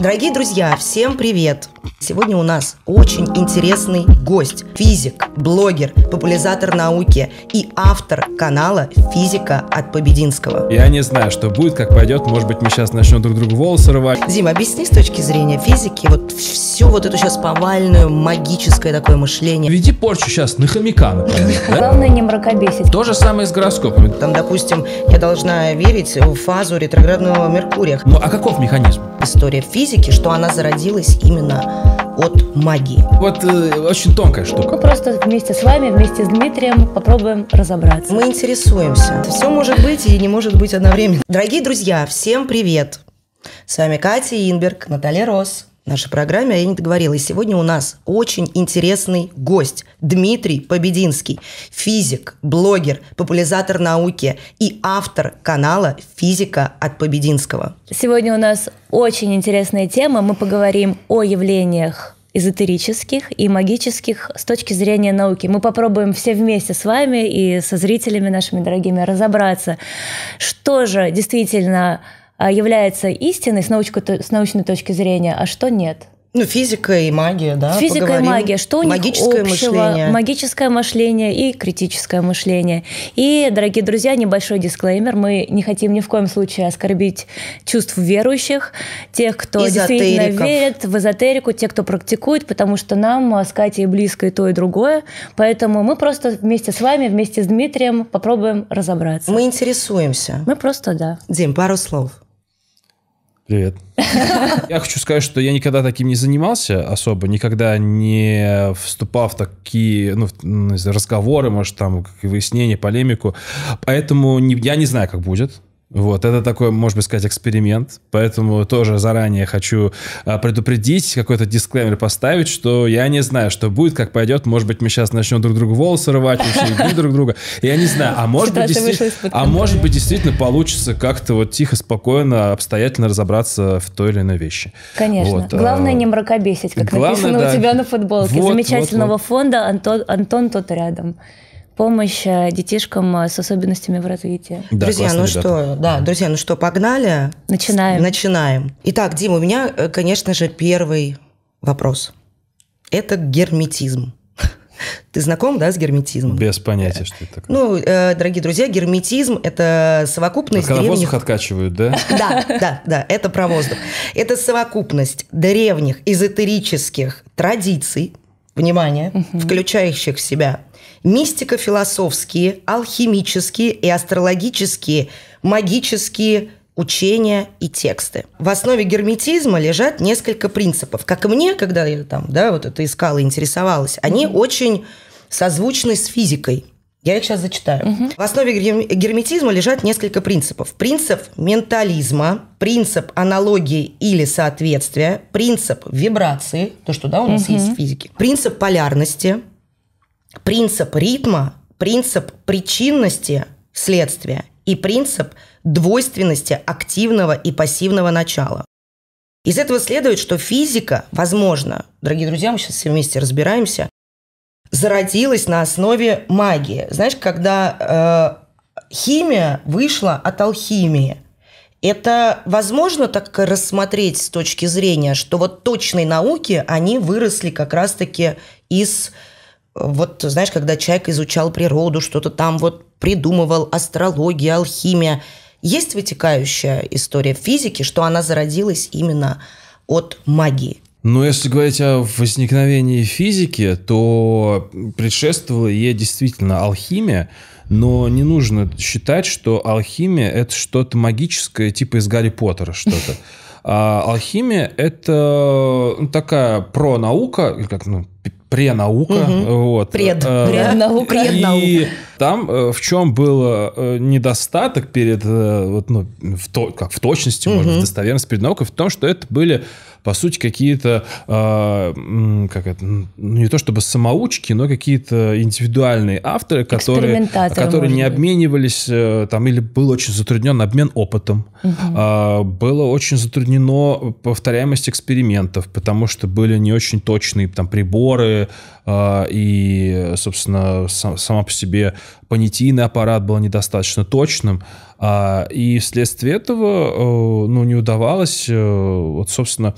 Дорогие друзья, всем привет! Сегодня у нас очень интересный гость. Физик, блогер, популяризатор науки и автор канала «Физика от Побединского». Я не знаю, что будет, как пойдет. Может быть, мы сейчас начнем друг другу волосы рвать. Зим, объясни с точки зрения физики вот всю вот эту сейчас повальную, магическое такое мышление. Веди порчу сейчас на хомяка, например. Главное не мракобесить. То же самое с гороскопами. Там, допустим, я должна верить в фазу ретроградного Меркурия. Ну, а каков механизм? История физики физики, что она зародилась именно от магии. Вот э, очень тонкая штука. Мы просто вместе с вами, вместе с Дмитрием попробуем разобраться. Мы интересуемся. Все может быть и не может быть одновременно. Дорогие друзья, всем привет! С вами Катя Инберг, Наталья Рос, нашей программе, а я не договорила. И сегодня у нас очень интересный гость Дмитрий Побединский, физик, блогер, популяризатор науки и автор канала «Физика от Побединского». Сегодня у нас очень интересная тема. Мы поговорим о явлениях эзотерических и магических с точки зрения науки. Мы попробуем все вместе с вами и со зрителями нашими дорогими разобраться, что же действительно а, является истиной с, научко, с научной точки зрения, а что нет. Ну, физика и магия, да. Физика поговорим. и магия. Что у них общего? Мышление. Магическое мышление и критическое мышление. И, дорогие друзья, небольшой дисклеймер. Мы не хотим ни в коем случае оскорбить чувств верующих, тех, кто действительно верит в эзотерику, тех, кто практикует, потому что нам э, с Катей близко и то, и другое. Поэтому мы просто вместе с вами, вместе с Дмитрием попробуем разобраться. Мы интересуемся. Мы просто, да. Дим, пару слов. Привет. Я хочу сказать, что я никогда таким не занимался особо, никогда не вступал в такие ну, ну разговоры, может, там, выяснения, полемику. Поэтому не, я не знаю, как будет. Вот, это такой, может быть, сказать, эксперимент. Поэтому тоже заранее хочу а, предупредить, какой-то дисклеймер поставить, что я не знаю, что будет, как пойдет. Может быть, мы сейчас начнем друг другу волосы рвать, бить друг друга. Я не знаю. А может, быть, действи... а может быть, действительно получится как-то вот тихо, спокойно, обстоятельно разобраться в той или иной вещи. Конечно. Вот. А, главное не мракобесить, как Главное, написано да. у тебя на футболке. Вот, Замечательного вот, вот. фонда Антон, Антон тот рядом помощь э, детишкам э, с особенностями в развитии. Да, друзья, ну ребята. что, да, друзья, ну что, погнали? Начинаем. Начинаем. Итак, Дим, у меня, э, конечно же, первый вопрос. Это герметизм. Ты знаком, да, с герметизмом? Без понятия, что это такое. Ну, э, дорогие друзья, герметизм – это совокупность а когда воздух откачивают, да? Да, да, да, это про воздух. Это совокупность древних эзотерических традиций, внимание, включающих в себя мистико-философские, алхимические и астрологические, магические учения и тексты. В основе герметизма лежат несколько принципов. Как и мне, когда я там, да, вот это искала, интересовалась, они mm-hmm. очень созвучны с физикой. Я их сейчас зачитаю. Угу. В основе герметизма лежат несколько принципов. Принцип ментализма, принцип аналогии или соответствия, принцип вибрации, то, что да, у нас угу. есть в физике, принцип полярности, принцип ритма, принцип причинности следствия и принцип двойственности активного и пассивного начала. Из этого следует, что физика, возможно, дорогие друзья, мы сейчас все вместе разбираемся, зародилась на основе магии. Знаешь, когда э, химия вышла от алхимии, это возможно так рассмотреть с точки зрения, что вот точные науки, они выросли как раз-таки из вот, знаешь, когда человек изучал природу, что-то там вот придумывал, астрология, алхимия, есть вытекающая история физики, что она зародилась именно от магии. Но ну, если говорить о возникновении физики, то предшествовала ей действительно алхимия, но не нужно считать, что алхимия – это что-то магическое, типа из Гарри Поттера что-то. А алхимия – это ну, такая про наука как, ну, пренаука. Угу. Э, вот. Пред. Э, Преднаука. И там э, в чем был недостаток перед, вот, ну, в то, как в точности, угу. может, в достоверности перед в том, что это были по сути, какие-то, а, как это, ну, не то чтобы самоучки, но какие-то индивидуальные авторы, которые, которые не обменивались, э, там, или был очень затруднен обмен опытом, угу. было очень затруднено повторяемость экспериментов, потому что были не очень точные там приборы, а, и, собственно, сама по себе понятийный аппарат был недостаточно точным, а, и вследствие этого э, ну, не удавалось, э, вот, собственно,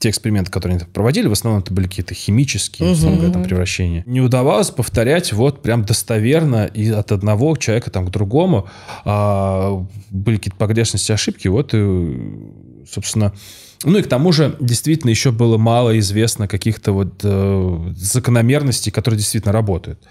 те эксперименты, которые они проводили, в основном это были какие-то химические, угу. Uh -huh. там, превращения. Не удавалось повторять вот прям достоверно и от одного человека там к другому. А, были какие-то погрешности, ошибки. Вот и, собственно, ну и к тому же действительно еще было мало известно каких-то вот э, закономерностей, которые действительно работают.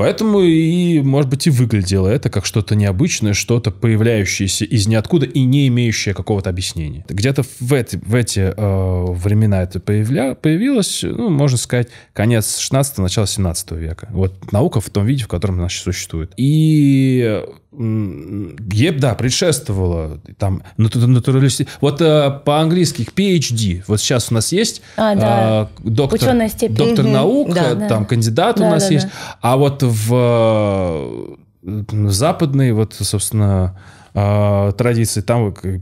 Поэтому и, может быть, и выглядело это как что-то необычное, что-то появляющееся из ниоткуда и не имеющее какого-то объяснения. Где-то в эти, в эти э, времена это появля, появилось, ну, можно сказать, конец 16 начало 17 века. Вот наука в том виде, в котором она сейчас существует. И Еб да, предшествовало. Там, натуралисти... Вот э, по-английски PhD. Вот сейчас у нас есть а, э, да. э, доктор, степень. доктор наук, да, там да. кандидат да, у нас да, есть. Да. А вот в, в э, западной, вот, собственно, э, традиции там э,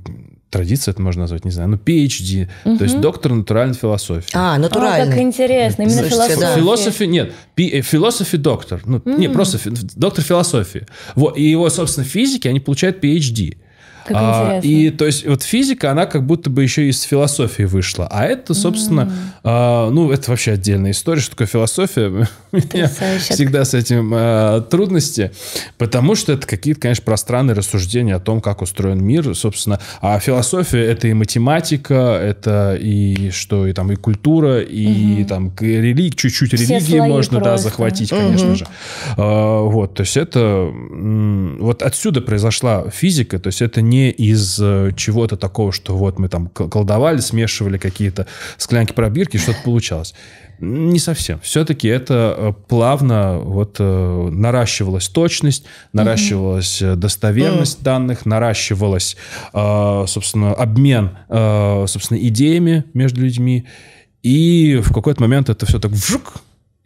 традиция это можно назвать, не знаю, ну, PhD, угу. то есть доктор натуральной философии. А, натуральный. А, как интересно, именно философия. Философия, нет, э, философи доктор, ну, угу. не, просто доктор философии. Вот, и его, собственно, физики, они получают PhD. Как а, и то есть вот физика, она как будто бы еще из философии вышла. А это, собственно, mm. а, ну, это вообще отдельная история, что такое философия. У меня всегда с этим а, трудности, потому что это какие-то, конечно, пространные рассуждения о том, как устроен мир, собственно. А философия — это и математика, это и что, и там, и культура, и mm-hmm. там религия, чуть-чуть религии можно, просто. да, захватить, mm-hmm. конечно же. А, вот, то есть это... Вот отсюда произошла физика, то есть это не не из э, чего-то такого, что вот мы там колдовали, смешивали какие-то склянки пробирки, что-то получалось. Не совсем. Все-таки это э, плавно вот э, наращивалась точность, наращивалась достоверность данных, наращивалась, собственно, обмен, собственно, идеями между людьми. И в какой-то момент это все так вжук,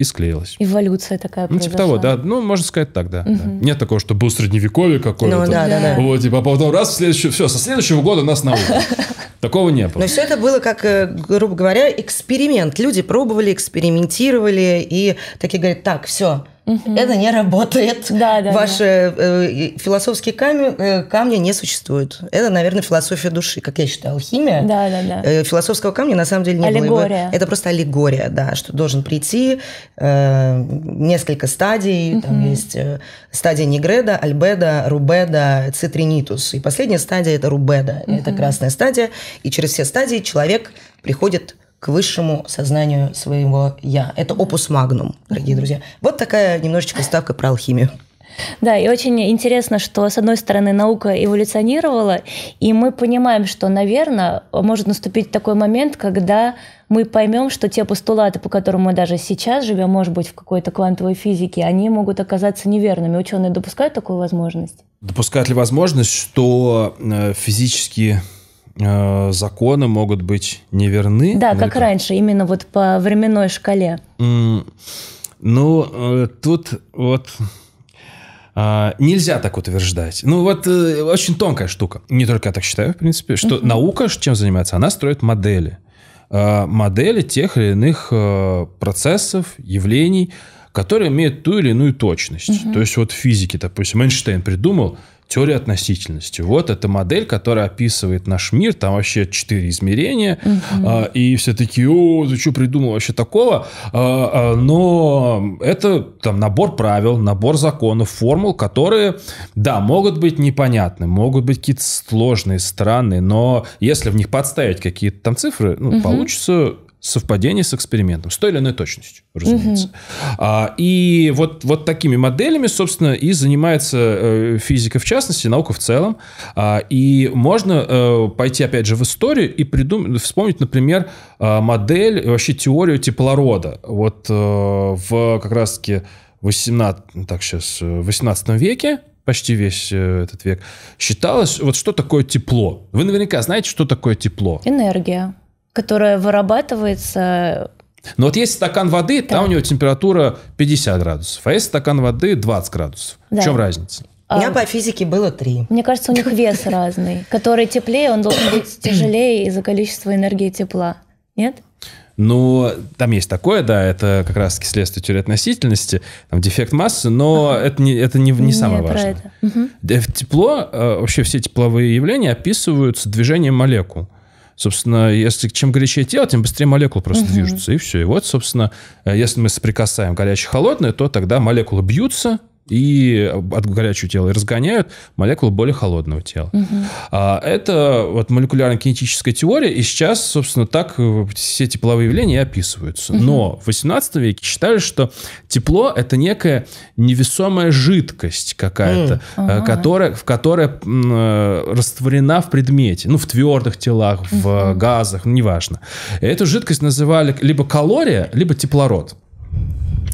и склеилось. Эволюция такая Ну, типа того, да. Ну, можно сказать так, да. Угу. да. Нет такого, что был средневековье какое-то. Ну, да, да, да. Вот, типа, а потом раз, следующий, все, со следующего года нас наука. Такого не было. Но все это было, как, э, грубо говоря, эксперимент. Люди пробовали, экспериментировали, и такие говорят, так, все, Угу. Это не работает. Да, да, Ваши да. Э, философские камни, э, камни не существуют. Это, наверное, философия души, как я считаю, алхимия. Да, да, да. Э, философского камня на самом деле не аллегория. было. Это просто аллегория, да, что должен прийти э, несколько стадий. Угу. Там есть э, стадия Негреда, Альбеда, Рубеда, Цитринитус. И последняя стадия – это Рубеда. Угу. Это красная стадия. И через все стадии человек приходит к высшему сознанию своего «я». Это опус магнум, дорогие друзья. Вот такая немножечко ставка про алхимию. Да, и очень интересно, что, с одной стороны, наука эволюционировала, и мы понимаем, что, наверное, может наступить такой момент, когда мы поймем, что те постулаты, по которым мы даже сейчас живем, может быть, в какой-то квантовой физике, они могут оказаться неверными. Ученые допускают такую возможность? Допускают ли возможность, что э, физические э, законы могут быть неверны. Да, как раньше, именно вот по временной шкале. Mm, ну, э, тут вот а, нельзя так утверждать. Ну вот э, очень тонкая штука. Не только я так считаю, в принципе, что uh-huh. наука чем занимается? Она строит модели. Э, модели тех или иных э, процессов, явлений, которые имеют ту или иную точность. Uh-huh. То есть вот физики, допустим, Эйнштейн придумал Теория относительности. Вот эта модель, которая описывает наш мир. Там вообще четыре измерения. А, и все такие, о, зачем придумал вообще такого? А, а, но это там набор правил, набор законов, формул, которые, да, могут быть непонятны, могут быть какие-то сложные, странные, но если в них подставить какие-то там цифры, ну, получится совпадение с экспериментом с той или иной точностью, разумеется. Угу. А, и вот, вот такими моделями, собственно, и занимается э, физика в частности, наука в целом. А, и можно э, пойти, опять же, в историю и придумать, вспомнить, например, э, модель, э, вообще теорию теплорода. Вот э, в как раз-таки 18, так сейчас, 18 э, веке почти весь э, этот век, считалось, вот что такое тепло. Вы наверняка знаете, что такое тепло. Энергия которая вырабатывается но вот есть стакан воды, да. там у него температура 50 градусов, а есть стакан воды 20 градусов. Да. В чем разница? А, у меня по физике было три. Мне кажется, у них вес разный. Который теплее, он должен быть тяжелее из-за количества энергии тепла. Нет? Ну, там есть такое, да, это как раз-таки следствие теории относительности, там дефект массы, но ага. это не, это не, не, не самое важное. Угу. Тепло, э, вообще все тепловые явления описываются движением молекул. Собственно, если чем горячее тело, тем быстрее молекулы просто угу. движутся, и все. И вот, собственно, э, если мы соприкасаем горячее-холодное, то тогда молекулы бьются, и от горячего тела и разгоняют молекулы более холодного тела. Угу. А, это вот молекулярно-кинетическая теория, и сейчас, собственно, так э, все тепловые явления описываются. Угу. Но в 18 веке считали, что тепло — это некая невесомая жидкость какая-то, угу. которая, в которой э, растворена в предмете, ну, в твердых телах, в угу. газах, ну, неважно. Эту жидкость называли либо калория, либо теплород.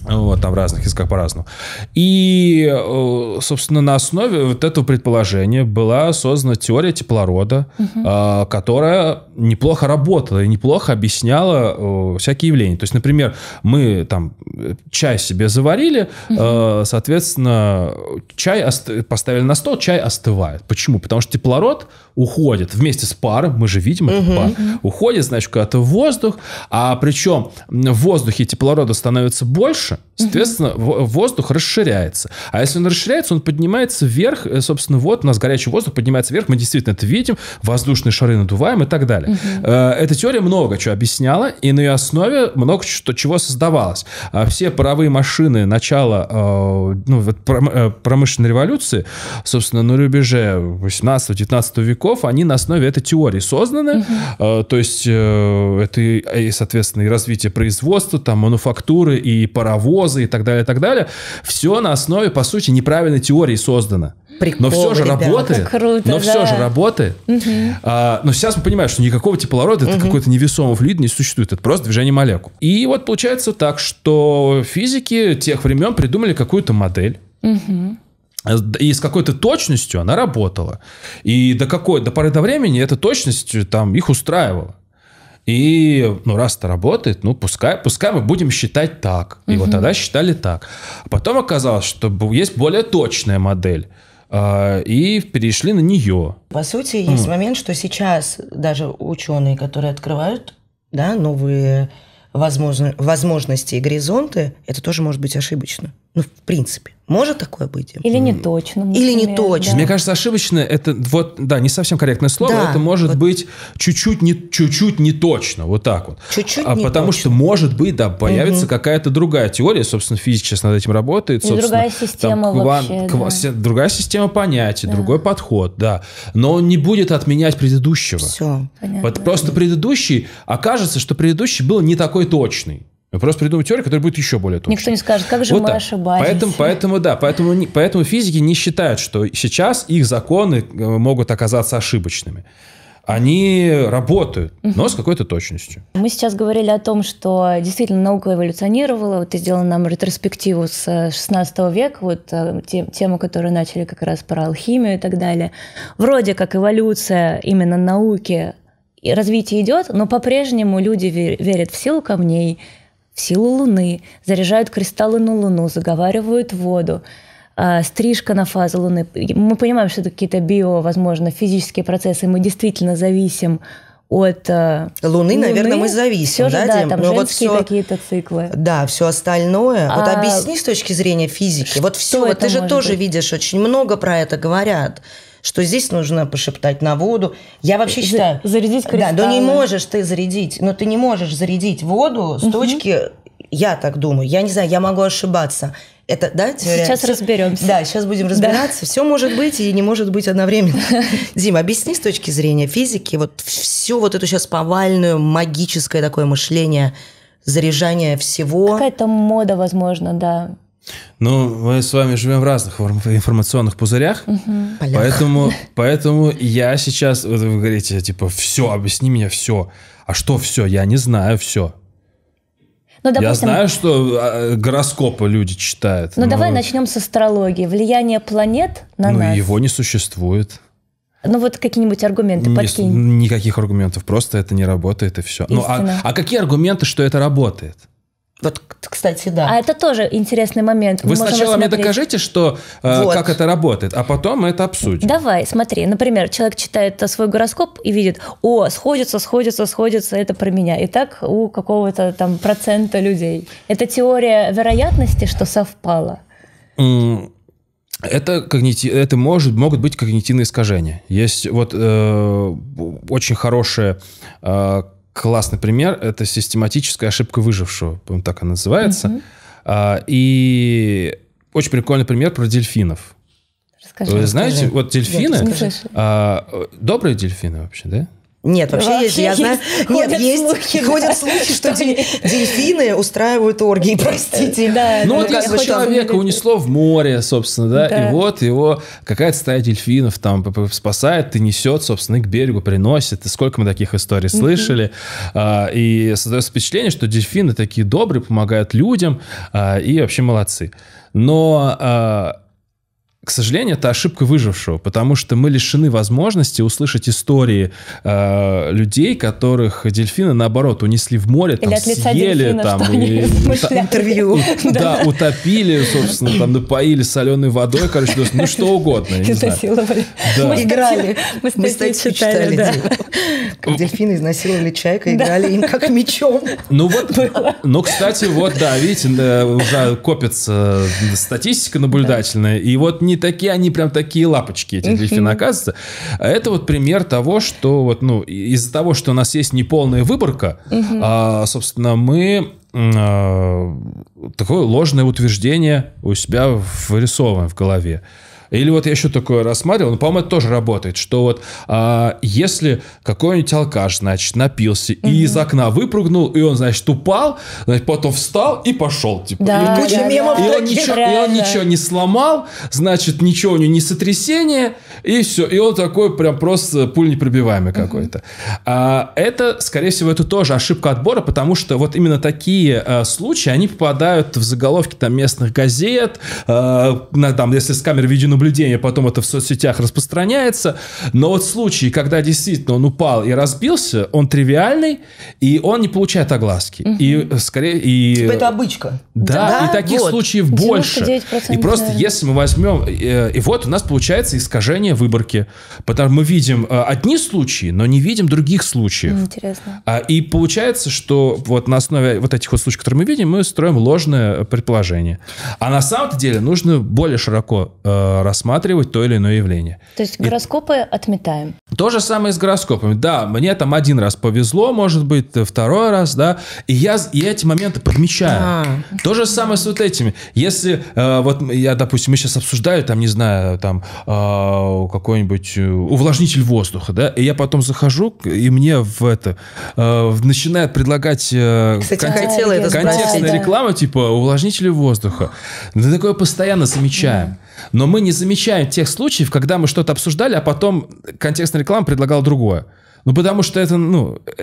Вот, там в разных языках по-разному. И, э, собственно, на основе вот этого предположения была создана теория теплорода, угу. которая неплохо работала и неплохо объясняла э, всякие явления. То есть, например, мы там э, чай себе заварили, угу. соответственно, чай поставили на стол, чай остывает. Почему? Потому что теплород уходит вместе с паром, мы же видим этот угу. пар, уходит, значит, куда-то в воздух, а причем в воздухе теплорода становится больше, соответственно, угу. воздух расширяется. А если он расширяется, он поднимается вверх, э, собственно, вот у нас горячий воздух поднимается вверх, мы действительно это видим, воздушные шары надуваем и так далее. Угу. Эта теория много чего объясняла, и на ее основе много что, чего создавалось. А все паровые машины начала э, ну, промышленной революции, собственно, на рубеже 18-19 веков, языков, они на основе этой теории созданы. Uh-huh. То есть э, это, э, и, соответственно, и развитие производства, там, мануфактуры, и паровозы, и так далее, и так далее. Все на основе, по сути, неправильной теории создано. Прикол, но все же ребята. работает. Круто, но да. все же работает. Угу. А, но сейчас мы понимаем, что никакого теплорода, угу. это какой-то невесомый флюид не существует. Это просто движение молекул. И вот получается так, что физики тех времен придумали какую-то модель. Угу Э, и с какой-то точностью она работала. И до какой, до поры до времени эта точность э, там их устраивала. И, ну, раз это работает, ну, пускай, пускай мы будем считать так. И угу. вот тогда считали так. потом оказалось, что есть более точная модель э, и перешли на нее. По сути, есть mm. момент, что сейчас даже ученые, которые открывают да, новые возможно, возможности и горизонты, это тоже может быть ошибочно. Ну, в принципе. Может такое быть? Или не точно. Например, Или не точно. Да. Мне кажется, ошибочно это вот, да, не совсем корректное слово. Да, это может вот. быть чуть-чуть не, чуть-чуть не точно, вот так вот. Чуть-чуть а, не Потому точно. что, может быть, да, появится угу. какая-то другая теория. Собственно, физика сейчас над этим работает. собственно, другая система там, вообще. Ква- да. Другая система понятий, да. другой подход, да. Но он не будет отменять предыдущего. Все, понятно. Вот просто предыдущий, окажется, что предыдущий был не такой точный. Просто придумать теорию, которая будет еще более точной. Никто не скажет, как же вот мы так. ошибались. Поэтому, поэтому да, поэтому, поэтому физики не считают, что сейчас их законы э, могут оказаться ошибочными они работают, но с какой-то точностью. Мы сейчас говорили о том, что действительно наука эволюционировала. Вот ты сделал нам ретроспективу с 16 э, века, вот э, тем, тему, которую начали как раз про алхимию и так далее. Вроде как эволюция именно науки и развитие идет, но по-прежнему люди верят в силу камней, в силу Луны, заряжают кристаллы на Луну, заговаривают воду, а, стрижка на фазу Луны. Мы понимаем, что это какие-то био, возможно, физические процессы, мы действительно зависим от э, Луны, Луны, наверное, мы зависим, все да, же, да, Дим? Там Но вот все какие-то циклы. Да, все остальное. А... Вот объясни с точки зрения физики. Вот все, вот ты же тоже быть? видишь, очень много про это говорят что здесь нужно пошептать на воду. Я вообще считаю... Зарядить кристаллы. Да, но не можешь ты зарядить, но ты не можешь зарядить воду с угу. точки... Я так думаю. Я не знаю, я могу ошибаться. Это, да, теория? Сейчас все, разберемся. Да, сейчас будем разбираться. Да. Все может быть и не может быть одновременно. Дим, объясни с точки зрения физики вот все вот это сейчас повальное магическое такое мышление, заряжание всего. Какая-то мода, возможно, да. Ну, мы с вами живем в разных информационных пузырях, угу. поэтому, поэтому я сейчас, вот вы говорите, типа, все, объясни мне все. А что все? Я не знаю все. Ну, допустим, я знаю, что а, гороскопы люди читают. Ну, но... давай начнем с астрологии. Влияние планет на ну, нас. Ну, его не существует. Ну вот какие-нибудь аргументы подкинь. Никаких аргументов, просто это не работает и все. Истина. Ну а, а какие аргументы, что это работает? Вот, кстати, да. А это тоже интересный момент. Вы Можно сначала мне докажите, что э, вот. как это работает, а потом мы это обсудим. Давай, смотри, например, человек читает свой гороскоп и видит, о, сходится, сходится, сходится, это про меня. И так у какого-то там процента людей. Это теория вероятности, что совпало. Mm. Это, когнитив... это может, могут быть когнитивные искажения. Есть вот э, очень хорошая э, классный пример. Это систематическая ошибка выжившего, по-моему, так она называется. Угу. А, и очень прикольный пример про дельфинов. Расскажи, Вы знаете, вот дельфины, Нет, а, э, добрые дельфины вообще, да? Нет, вообще, вообще есть, я есть, знаю. Ходят нет, есть, слухи, ходят да, слухи, что, что дельфины устраивают оргии, э, простите. Да, ну, ну вот как бы человека унесло в море, собственно, да, да. и вот его какая-то стая дельфинов там спасает, и несет, собственно, и к берегу приносит. И сколько мы таких историй слышали. А, и создается впечатление, что дельфины такие добрые, помогают людям а, и вообще молодцы. Но а, к сожалению, это ошибка выжившего, потому что мы лишены возможности услышать истории э, людей, которых дельфины, наоборот, унесли в море, там, съели, там, и, та, интервью. У, да, утопили, собственно, там, напоили соленой водой, короче, ну что угодно, Изнасиловали. играли. Мы статьи, читали, да. дельфины изнасиловали чайка, играли им как мечом. Ну вот, ну, кстати, вот, да, видите, уже копится статистика наблюдательная, и вот не такие они прям такие лапочки, эти дельфины, оказывается. А это вот пример того, что вот, ну, из-за того, что у нас есть неполная выборка, а, собственно, мы а, такое ложное утверждение у себя вырисовываем в голове. Или вот я еще такое рассматривал, но, по-моему, это тоже работает, что вот а, если какой-нибудь алкаш, значит, напился угу. и из окна выпрыгнул, и он, значит, упал, значит, потом встал и пошел. Типа, да, и, куча да, мемов да. И, он ничего, и он ничего не сломал, значит, ничего у него не сотрясение, и все. И он такой прям просто пуль непробиваемый угу. какой-то. А, это, скорее всего, это тоже ошибка отбора, потому что вот именно такие а, случаи, они попадают в заголовки там местных газет, а, на, там, если с камер видео наблюдение потом это в соцсетях распространяется. Но вот случай, когда действительно он упал и разбился, он тривиальный, и он не получает огласки. Угу. И э, скорее... И... Типа это обычка. Да, да? и таких вот. случаев больше. И просто если мы возьмем... Э, и, вот у нас получается искажение выборки. Потому мы видим э, одни случаи, но не видим других случаев. Интересно. А, и получается, что вот на основе вот этих вот случаев, которые мы видим, мы строим ложное предположение. А на самом-то деле нужно более широко э, рассматривать то или иное явление. То есть гороскопы и... отметаем. То же самое с гороскопами. Да, мне там один раз повезло, может быть, второй раз, да, и я, я эти моменты подмечаю. А. То же самое с вот этими. Если э, вот я, допустим, мы сейчас обсуждаю, там, не знаю, там э, какой-нибудь э, увлажнитель воздуха, да, и я потом захожу, и мне в это э, начинает предлагать э, Кстати, кон- хотела это контекстная да. реклама, типа увлажнители воздуха. Мы такое постоянно замечаем. Но мы не замечаем тех случаев, когда мы что-то обсуждали, а потом контекстная реклама предлагала другое. Ну, потому что это, ну, э,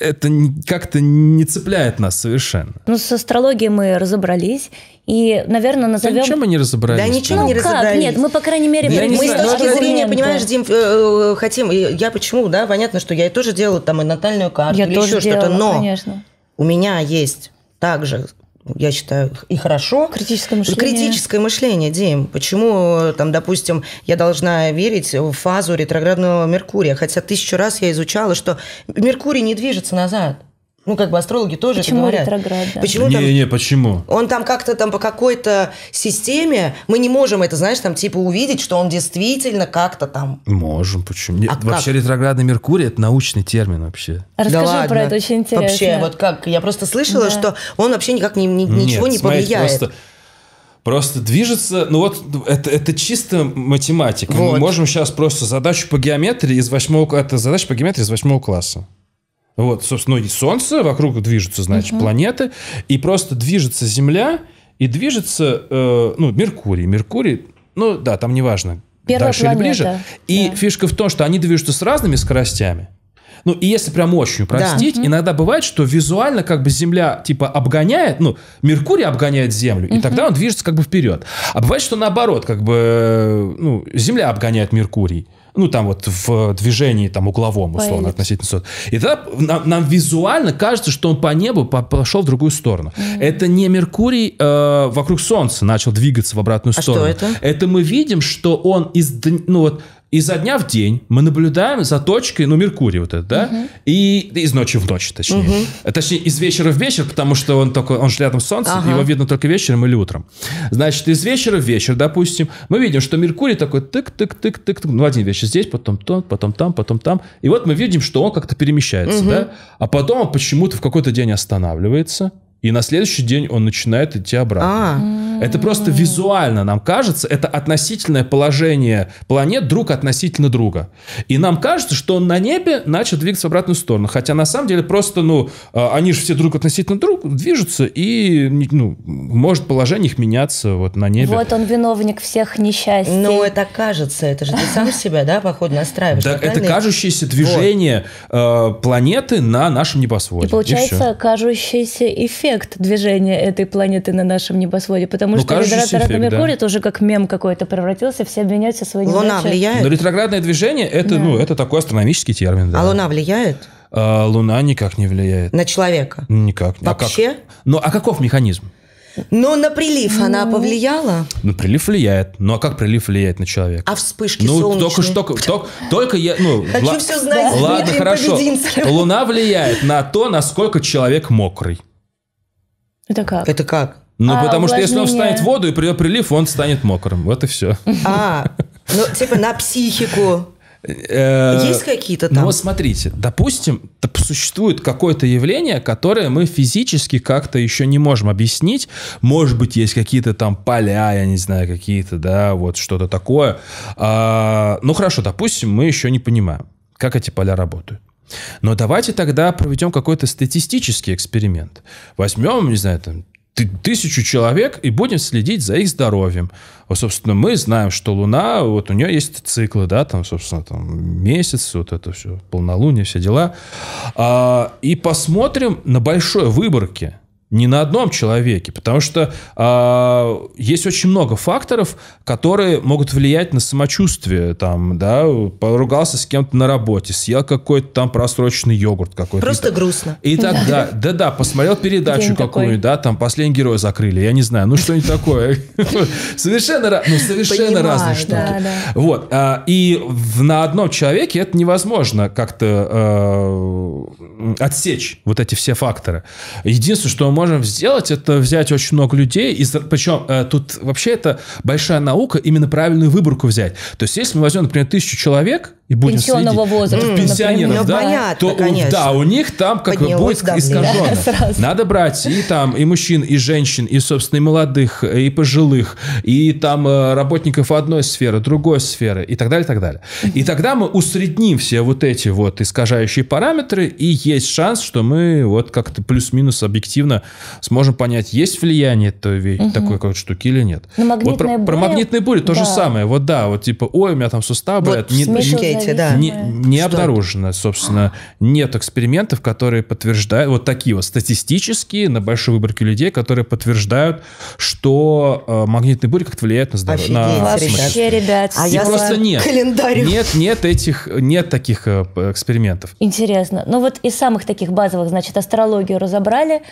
это как-то не цепляет нас совершенно. Ну, с астрологией мы разобрались. И, наверное, назовем... Да ничего мы не разобрались. Да ничего ну, не как? Нет, мы, по крайней мере, да, мы с точки ну, зрения, понимаешь, Дим, э, э хотим... Я почему, да, понятно, что я тоже делала там и натальную карту, я или еще что-то, но конечно. у меня есть также я считаю, и хорошо. Критическое мышление. Критическое мышление, Дим. Почему, там, допустим, я должна верить в фазу ретроградного Меркурия, хотя тысячу раз я изучала, что Меркурий не движется назад. Ну, как бы астрологи тоже почему это говорят. Ретроград, да. Почему не, не, почему? Он там как-то там по какой-то системе, мы не можем это, знаешь, там типа увидеть, что он действительно как-то там. Можем, почему? А Нет, вообще ретроградный Меркурий – это научный термин вообще. А расскажи да ладно. про это, очень интересно. Вообще, вот как, я просто слышала, да. что он вообще никак ни, ни, ничего Нет, не смотрите, повлияет. Просто просто движется, ну вот это, это чисто математика. Вот. Мы можем сейчас просто задачу по геометрии из восьмого это задача по геометрии из восьмого класса. Вот, собственно, ну, и Солнце, вокруг движутся, значит, угу. планеты, и просто движется Земля, и движется, э, ну, Меркурий. Меркурий, ну, да, там неважно, Первая дальше планета. или ближе. И да. фишка в том, что они движутся с разными скоростями. Ну, и если прям очень упростить, да. иногда бывает, что визуально как бы Земля типа обгоняет, ну, Меркурий обгоняет Землю, угу. и тогда он движется как бы вперед. А бывает, что наоборот, как бы, э, ну, Земля обгоняет Меркурий ну, там вот в движении там угловом, условно, Поэт. относительно солнца. И тогда нам, нам визуально кажется, что он по небу пошел в другую сторону. Mm-hmm. Это не Меркурий э, вокруг Солнца начал двигаться в обратную а сторону. что это? Это мы видим, что он из... Ну, вот и за дня в день мы наблюдаем за точкой, ну, Меркурий вот этот, да? Угу. И из ночи в ночь, точнее. Угу. Точнее, из вечера в вечер, потому что он только, он же рядом с Солнцем, ага. его видно только вечером или утром. Значит, из вечера в вечер, допустим, мы видим, что Меркурий такой тык-тык-тык-тык, ну, один вечер здесь, потом там, потом там, потом там. И вот мы видим, что он как-то перемещается, угу. да? А потом он почему-то в какой-то день останавливается, и на следующий день он начинает идти обратно. А. Это просто визуально нам кажется, это относительное положение планет друг относительно друга. И нам кажется, что он на небе начал двигаться в обратную сторону. Хотя на самом деле просто, ну, а, они же все друг относительно друга движутся, и ну, может положение их меняться вот на небе. Вот он виновник всех несчастий. Ну, это кажется, это же ты сам себя, да, походу настраиваешь. Да, это кажущееся движение вот. А, планеты на нашем небосводе. И получается и кажущийся эффект эффект движения этой планеты на нашем небосводе, потому ну, что ретроградный эффект, Меркурий да. тоже как мем какой-то превратился, все обвиняют все свои Луна задачи. влияет? Но ретроградное движение это, ну, да. ну, это такой астрономический термин. Да. А Луна влияет? А, луна никак не влияет. На человека? Никак. Вообще? А как? Ну, а каков механизм? Но ну, на прилив ну... она повлияла? На ну, прилив влияет. Ну а как прилив влияет на человека? А вспышки ну, солнечные? Только что, только, только я... Ну, Хочу л... все знать. Да. Ладно, хорошо. Луна влияет на то, насколько человек мокрый. Это как? Это как? Ну, а, потому увлажнение... что если он встанет в воду и придет прилив, он станет мокрым. Вот и все. А, ну, типа на психику. Э, есть какие-то там? Ну, смотрите, допустим, существует какое-то явление, которое мы физически как-то еще не можем объяснить. Может быть, есть какие-то там поля, я не знаю, какие-то, да, вот что-то такое. А, ну, хорошо, допустим, мы еще не понимаем, как эти поля работают. Но давайте тогда проведем какой-то статистический эксперимент. Возьмем, не знаю, там, тысячу человек и будем следить за их здоровьем. Вот, собственно, мы знаем, что Луна, вот у нее есть циклы, да, там, собственно, там месяц, вот это все, полнолуние, все дела. А, и посмотрим на большой выборке – не на одном человеке, потому что э, есть очень много факторов, которые могут влиять на самочувствие, там, да, поругался с кем-то на работе, съел какой-то там просроченный йогурт какой-то. Просто и грустно. И так, да, да, да, посмотрел передачу какую-нибудь, да, там, последний герой закрыли, я не знаю, ну что-нибудь такое. Совершенно, ну, совершенно разные штуки. Вот, а, и на одном человеке это невозможно как-то а, отсечь вот эти все факторы. Единственное, что мы можем сделать, это взять очень много людей, и, причем э, тут вообще это большая наука именно правильную выборку взять. То есть если мы возьмем, например, тысячу человек, и будем пенсионного следить. возраста, mm, пенсионеров, ну, да, понятно, то конечно. да, у них там как бы будет давление. искаженно. Да, Надо брать и там и мужчин, и женщин, и собственно и молодых, и пожилых, и там э, работников одной сферы, другой сферы и так далее, и так далее. И тогда мы усредним все вот эти вот искажающие параметры и есть шанс, что мы вот как-то плюс-минус объективно сможем понять, есть влияние этой угу. такой какой-то штуки или нет. Но вот про, буря... про магнитные бури то да. же самое. Вот да, вот типа, ой, у меня там суставы, вот, это не, не, Дети, да. Не, не Что? обнаружено, собственно. Нет экспериментов, которые подтверждают, вот такие вот статистические, на большой выборке людей, которые подтверждают, что э, магнитные бури как-то влияют на здоровье. Офигеть, на вообще, ребят. А я просто нет. Календарю. Нет, нет этих, нет таких э, экспериментов. Интересно. Ну вот из самых таких базовых, значит, астрологию разобрали,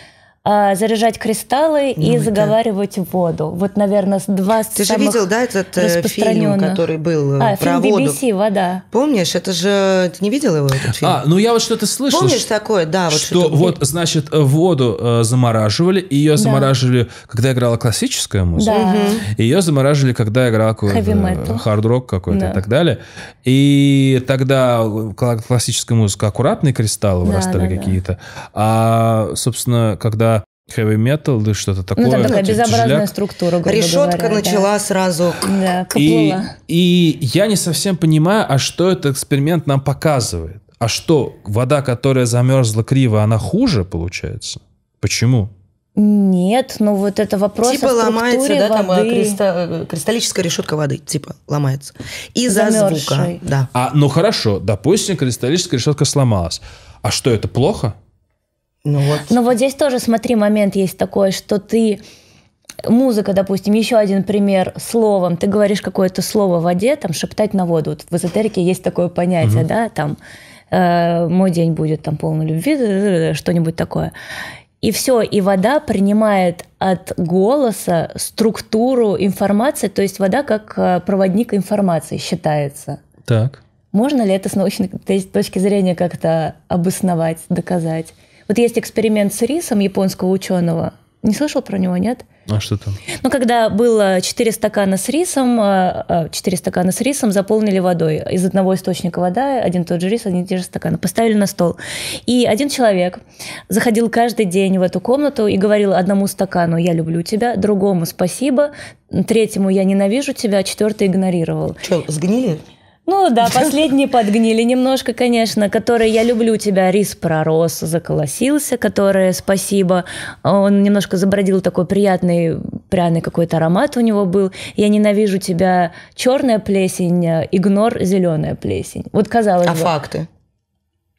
а, заряжать кристаллы ну, и это... заговаривать воду. Вот, наверное, два Ты самых же видел, да, этот э, фильм, который был а, э, про фильм воду? BBC «Вода». Помнишь? Это же... Ты не видел его, этот фильм? А, ну я вот что-то слышал. Помнишь что... такое? Да. Вот что, что вот, значит, э, воду э, замораживали, и ее да. замораживали, когда играла классическая музыка. Да. Угу. Ее замораживали, когда играл какой-то хард-рок какой-то да. и так далее. И тогда классическая музыка, аккуратные кристаллы да, вырастали да, какие-то. Да. А, собственно, когда Хэви метал или что-то такое. Ну, там такая безобразная Тяжеляк. структура, грубо Решетка говоря, начала да. сразу. Да, и, и я не совсем понимаю, а что этот эксперимент нам показывает? А что, вода, которая замерзла криво, она хуже получается? Почему? Нет, ну вот это вопрос Типа ломается, да, э, воды. там кристалл, э, кристаллическая решетка воды, типа, ломается. Из-за звука. Да. А, ну хорошо, допустим, кристаллическая решетка сломалась. А что, это плохо? Ну вот. Но вот здесь тоже, смотри, момент есть такой, что ты музыка, допустим, еще один пример словом. Ты говоришь какое-то слово в воде, там шептать на воду. Вот в эзотерике есть такое понятие, угу. да, там э, мой день будет там полный любви, что-нибудь такое. И все, и вода принимает от голоса структуру информации, то есть вода как э, проводник информации считается. Так. Можно ли это с научной точки зрения как-то обосновать, доказать? Вот есть эксперимент с рисом японского ученого. Не слышал про него, нет? А что там? Ну, когда было 4 стакана с рисом, 4 э, э, стакана с рисом заполнили водой. Из одного источника вода, один тот же рис, один и те же стаканы. Поставили на стол. И один человек заходил каждый день в эту комнату и говорил одному стакану «я люблю тебя», другому «спасибо», третьему «я ненавижу тебя», а четвертый игнорировал. Что, сгнили? Ну да, последние подгнили немножко, конечно, которые «Я люблю тебя», рис пророс, заколосился, которые «Спасибо». Он немножко забродил такой приятный, пряный какой-то аромат у него был. «Я ненавижу тебя», черная плесень, игнор, зеленая плесень. Вот казалось а бы. А факты?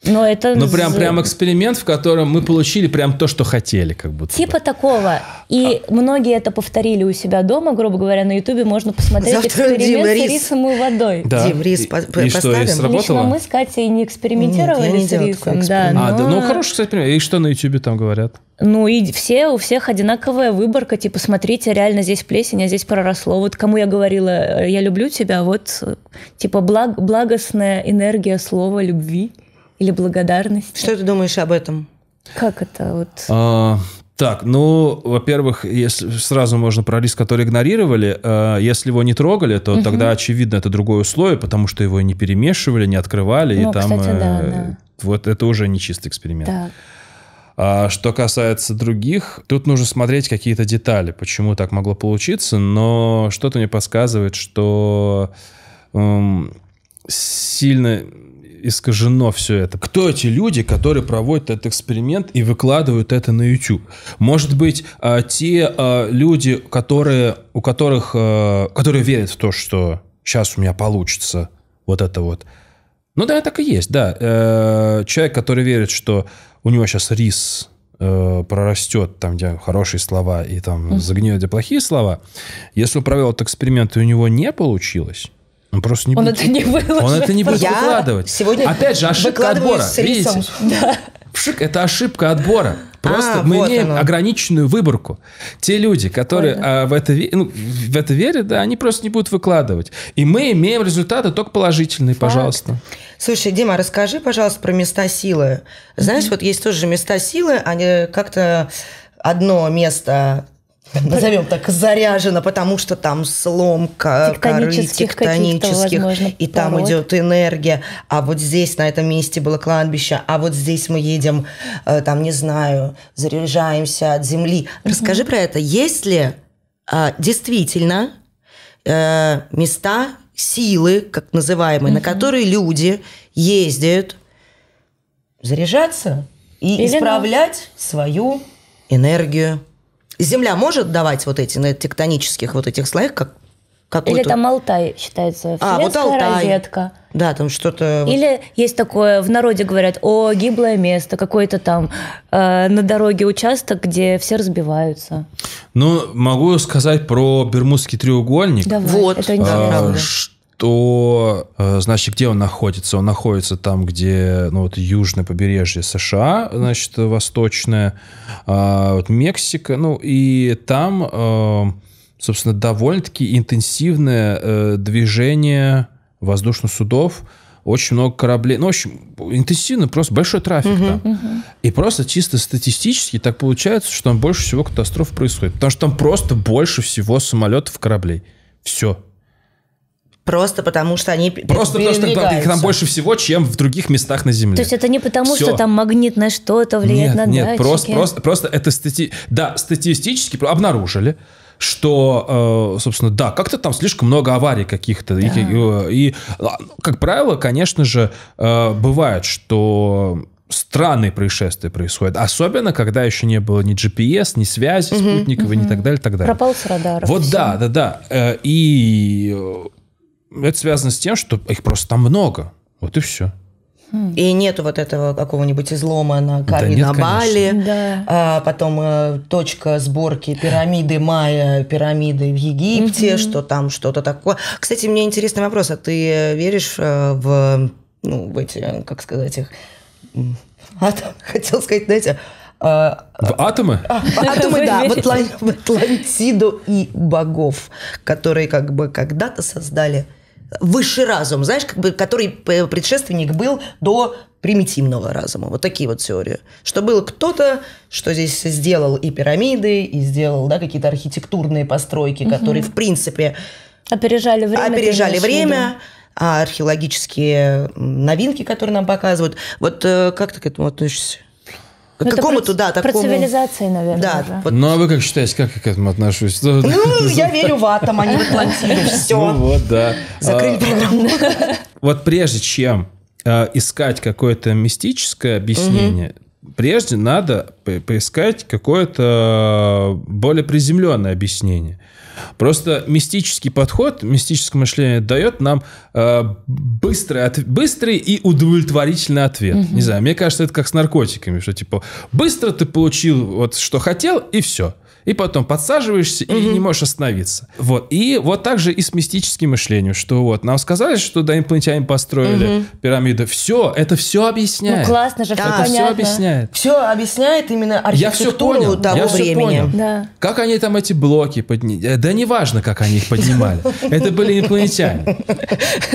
Но это... Ну, прям, прям эксперимент, в котором мы получили прям то, что хотели, как будто Типа бы. такого. И а... многие это повторили у себя дома, грубо говоря, на Ютубе можно посмотреть Завтра эксперимент Дима, с рисом и водой. Да. Дим, рис и, по- и поставим? что, и сработало? Лично мы с Катей не экспериментировали Нет, не с рисом. Да, но... А, да, ну, хороший, кстати, пример. И что на Ютубе там говорят? Ну и все, у всех одинаковая выборка, типа, смотрите, реально здесь плесень, а здесь проросло. Вот кому я говорила, я люблю тебя, вот, типа, благ, благостная энергия слова любви или благодарность. Что ты думаешь об этом? Как это вот? А, так, ну, во-первых, если сразу можно про риск, который игнорировали, э, если его не трогали, то угу. тогда очевидно это другое условие, потому что его не перемешивали, не открывали ну, и там. Кстати, э, да, Вот это уже не чистый эксперимент. Да. А что касается других, тут нужно смотреть какие-то детали, почему так могло получиться, но что-то мне подсказывает, что эм, сильно искажено все это. Кто эти люди, которые проводят этот эксперимент и выкладывают это на YouTube? Может быть, а, те а, люди, которые, у которых, а, которые верят в то, что сейчас у меня получится вот это вот. Ну да, так и есть, да. Э, человек, который верит, что у него сейчас рис э, прорастет там, где хорошие слова, и там mm загниет, где плохие слова. Если он провел этот эксперимент, и у него не получилось, он ну, просто не он будет. это не Он это не будет Я выкладывать. Сегодня Опять же, ошибка отбора. С Видите? Да. Пшик, это ошибка отбора. А, просто а, мы вот имеем оно. ограниченную выборку. Те люди, которые а, в, это, ну, в это верят, да, они просто не будут выкладывать. И мы имеем результаты только положительные, Факт. пожалуйста. Слушай, Дима, расскажи, пожалуйста, про места силы. Знаешь, mm-hmm. вот есть тоже места силы, они как-то одно место назовем так, заряжена, потому что там сломка, коры тектонических, и там пород. идет энергия. А вот здесь, на этом месте было кладбище, а вот здесь мы едем, э, там, не знаю, заряжаемся от земли. Расскажи угу. про это. Есть ли а, действительно э, места силы, как называемые, угу. на которые люди ездят заряжаться и Или исправлять свою энергию? Земля может давать вот эти на ну, тектонических вот этих слоях как какую-то... Или там Алтай считается, а, вот Алтай. розетка. Да, там что-то... Или есть такое, в народе говорят, о, гиблое место, какое то там э, на дороге участок, где все разбиваются. Ну, могу сказать про Бермудский треугольник. Давай, вот. это интересно. А, то, э, значит, где он находится? Он находится там, где, ну, вот, южное побережье США, значит, восточное, а, вот, Мексика, ну, и там, э, собственно, довольно-таки интенсивное э, движение воздушных судов, очень много кораблей. Ну, в общем, интенсивно, просто большой трафик угу, там. Угу. И просто чисто статистически так получается, что там больше всего катастроф происходит. Потому что там просто больше всего самолетов, кораблей. Все. Просто потому, что они Просто потому, что их там больше всего, чем в других местах на Земле. То есть это не потому, Все. что там магнитное что-то влияет нет, на нет, датчики? Нет, просто, просто, просто это стати... да, статистически обнаружили, что, э, собственно, да, как-то там слишком много аварий каких-то. Да. И, и, а, как правило, конечно же, э, бывает, что странные происшествия происходят. Особенно, когда еще не было ни GPS, ни связи угу, спутниковой, угу. ни так далее, так далее. Пропал с радара. Вот все. да, да, да. Э, и это связано с тем, что их просто там много. Вот и все. Хм. И нету вот этого какого-нибудь излома на камне да на Бали, да. а потом э, точка сборки пирамиды Майя, пирамиды в Египте, угу. что там что-то такое. Кстати, мне интересный вопрос, а ты веришь э, в, ну, в эти, как сказать их, атом, хотел сказать, знаете, э, а, в атомы? А, атомы, да, в, Атлан... в Атлантиду и богов, которые как бы когда-то создали высший разум, знаешь, как бы, который предшественник был до примитивного разума. Вот такие вот теории. Что был кто-то, что здесь сделал и пирамиды, и сделал да, какие-то архитектурные постройки, угу. которые, в принципе... Опережали время. Опережали время а археологические новинки, которые нам показывают. Вот э, как ты к этому относишься? Ну, какому-то, да, такому... Про цивилизации, наверное. Да. Вот. Ну, а вы как считаете, как я к этому отношусь? Ну, я верю в атом, они не Все. Ну, вот, да. Закрыли а, Вот прежде чем а, искать какое-то мистическое объяснение, прежде надо поискать какое-то более приземленное объяснение – Просто мистический подход, мистическое мышление дает нам э, быстрый, от, быстрый и удовлетворительный ответ. Угу. Не знаю, мне кажется, это как с наркотиками, что типа быстро ты получил вот что хотел и все и потом подсаживаешься угу. и не можешь остановиться. Вот. И вот так же и с мистическим мышлением, что вот нам сказали, что до инопланетяне построили угу. пирамиды. Все, это все объясняет. Ну классно же, да. это все объясняет. Все объясняет именно архитектуру я все понял, того я времени. Все понял. Да. Как они там эти блоки подняли? Э, да неважно, как они их поднимали. Это были инопланетяне.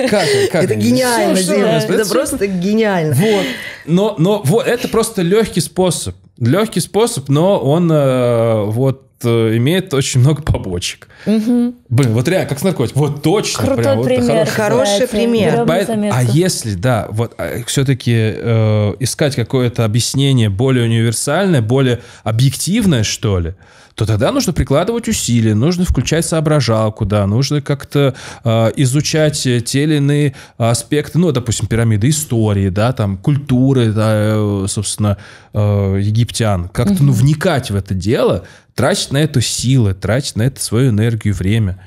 Как, как это они? гениально, все, Дима. Это, это просто гениально. Вот. Но, но вот, это просто легкий способ. Легкий способ, но он э, вот э, имеет очень много побочек. Угу. Блин, вот реально, как с наркотиком. Вот точно. Крутой прям, пример. Вот, хороший, хороший пример. Поэтому, а если, да, вот а, все-таки э, искать какое-то объяснение более универсальное, более объективное, что ли, то тогда нужно прикладывать усилия, нужно включать соображалку, да, нужно как-то э, изучать те или иные аспекты, ну, допустим, пирамиды истории, да, там, культуры, да, э, собственно, э, египтян, как-то, ну, вникать в это дело, тратить на это силы, тратить на это свою энергию, время.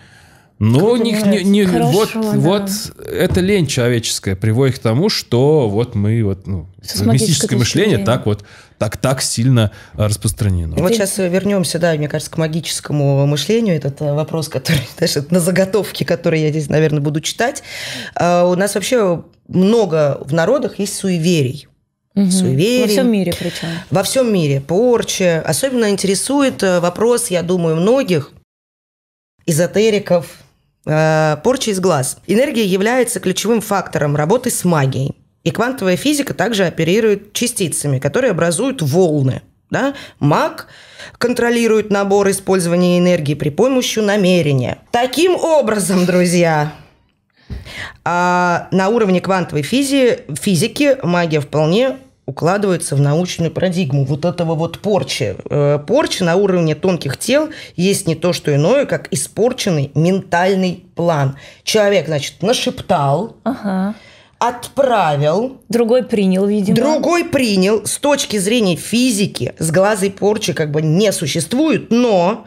Но ну, у них не, не Хорошо, вот, да. вот это лень человеческая приводит к тому, что вот мы вот ну, мистическое мышление так вот так так сильно а, распространено. Вот сейчас вернемся, да, мне кажется, к магическому мышлению. Этот а, вопрос, который даже на заготовке, который я здесь, наверное, буду читать. А, у нас вообще много в народах есть суеверий. Угу. Во всем мире причем. Во всем мире. Порча. Особенно интересует э, вопрос, я думаю, многих эзотериков, Э, порча из глаз. Энергия является ключевым фактором работы с магией. И квантовая физика также оперирует частицами, которые образуют волны. Да? Маг контролирует набор использования энергии при помощи намерения. Таким образом, друзья, а на уровне квантовой физи, физики магия вполне укладывается в научную парадигму вот этого вот порчи. Э, Порча на уровне тонких тел есть не то что иное, как испорченный ментальный план. Человек, значит, нашептал, ага. отправил. Другой принял, видимо. Другой принял. С точки зрения физики с глазой порчи как бы не существует, но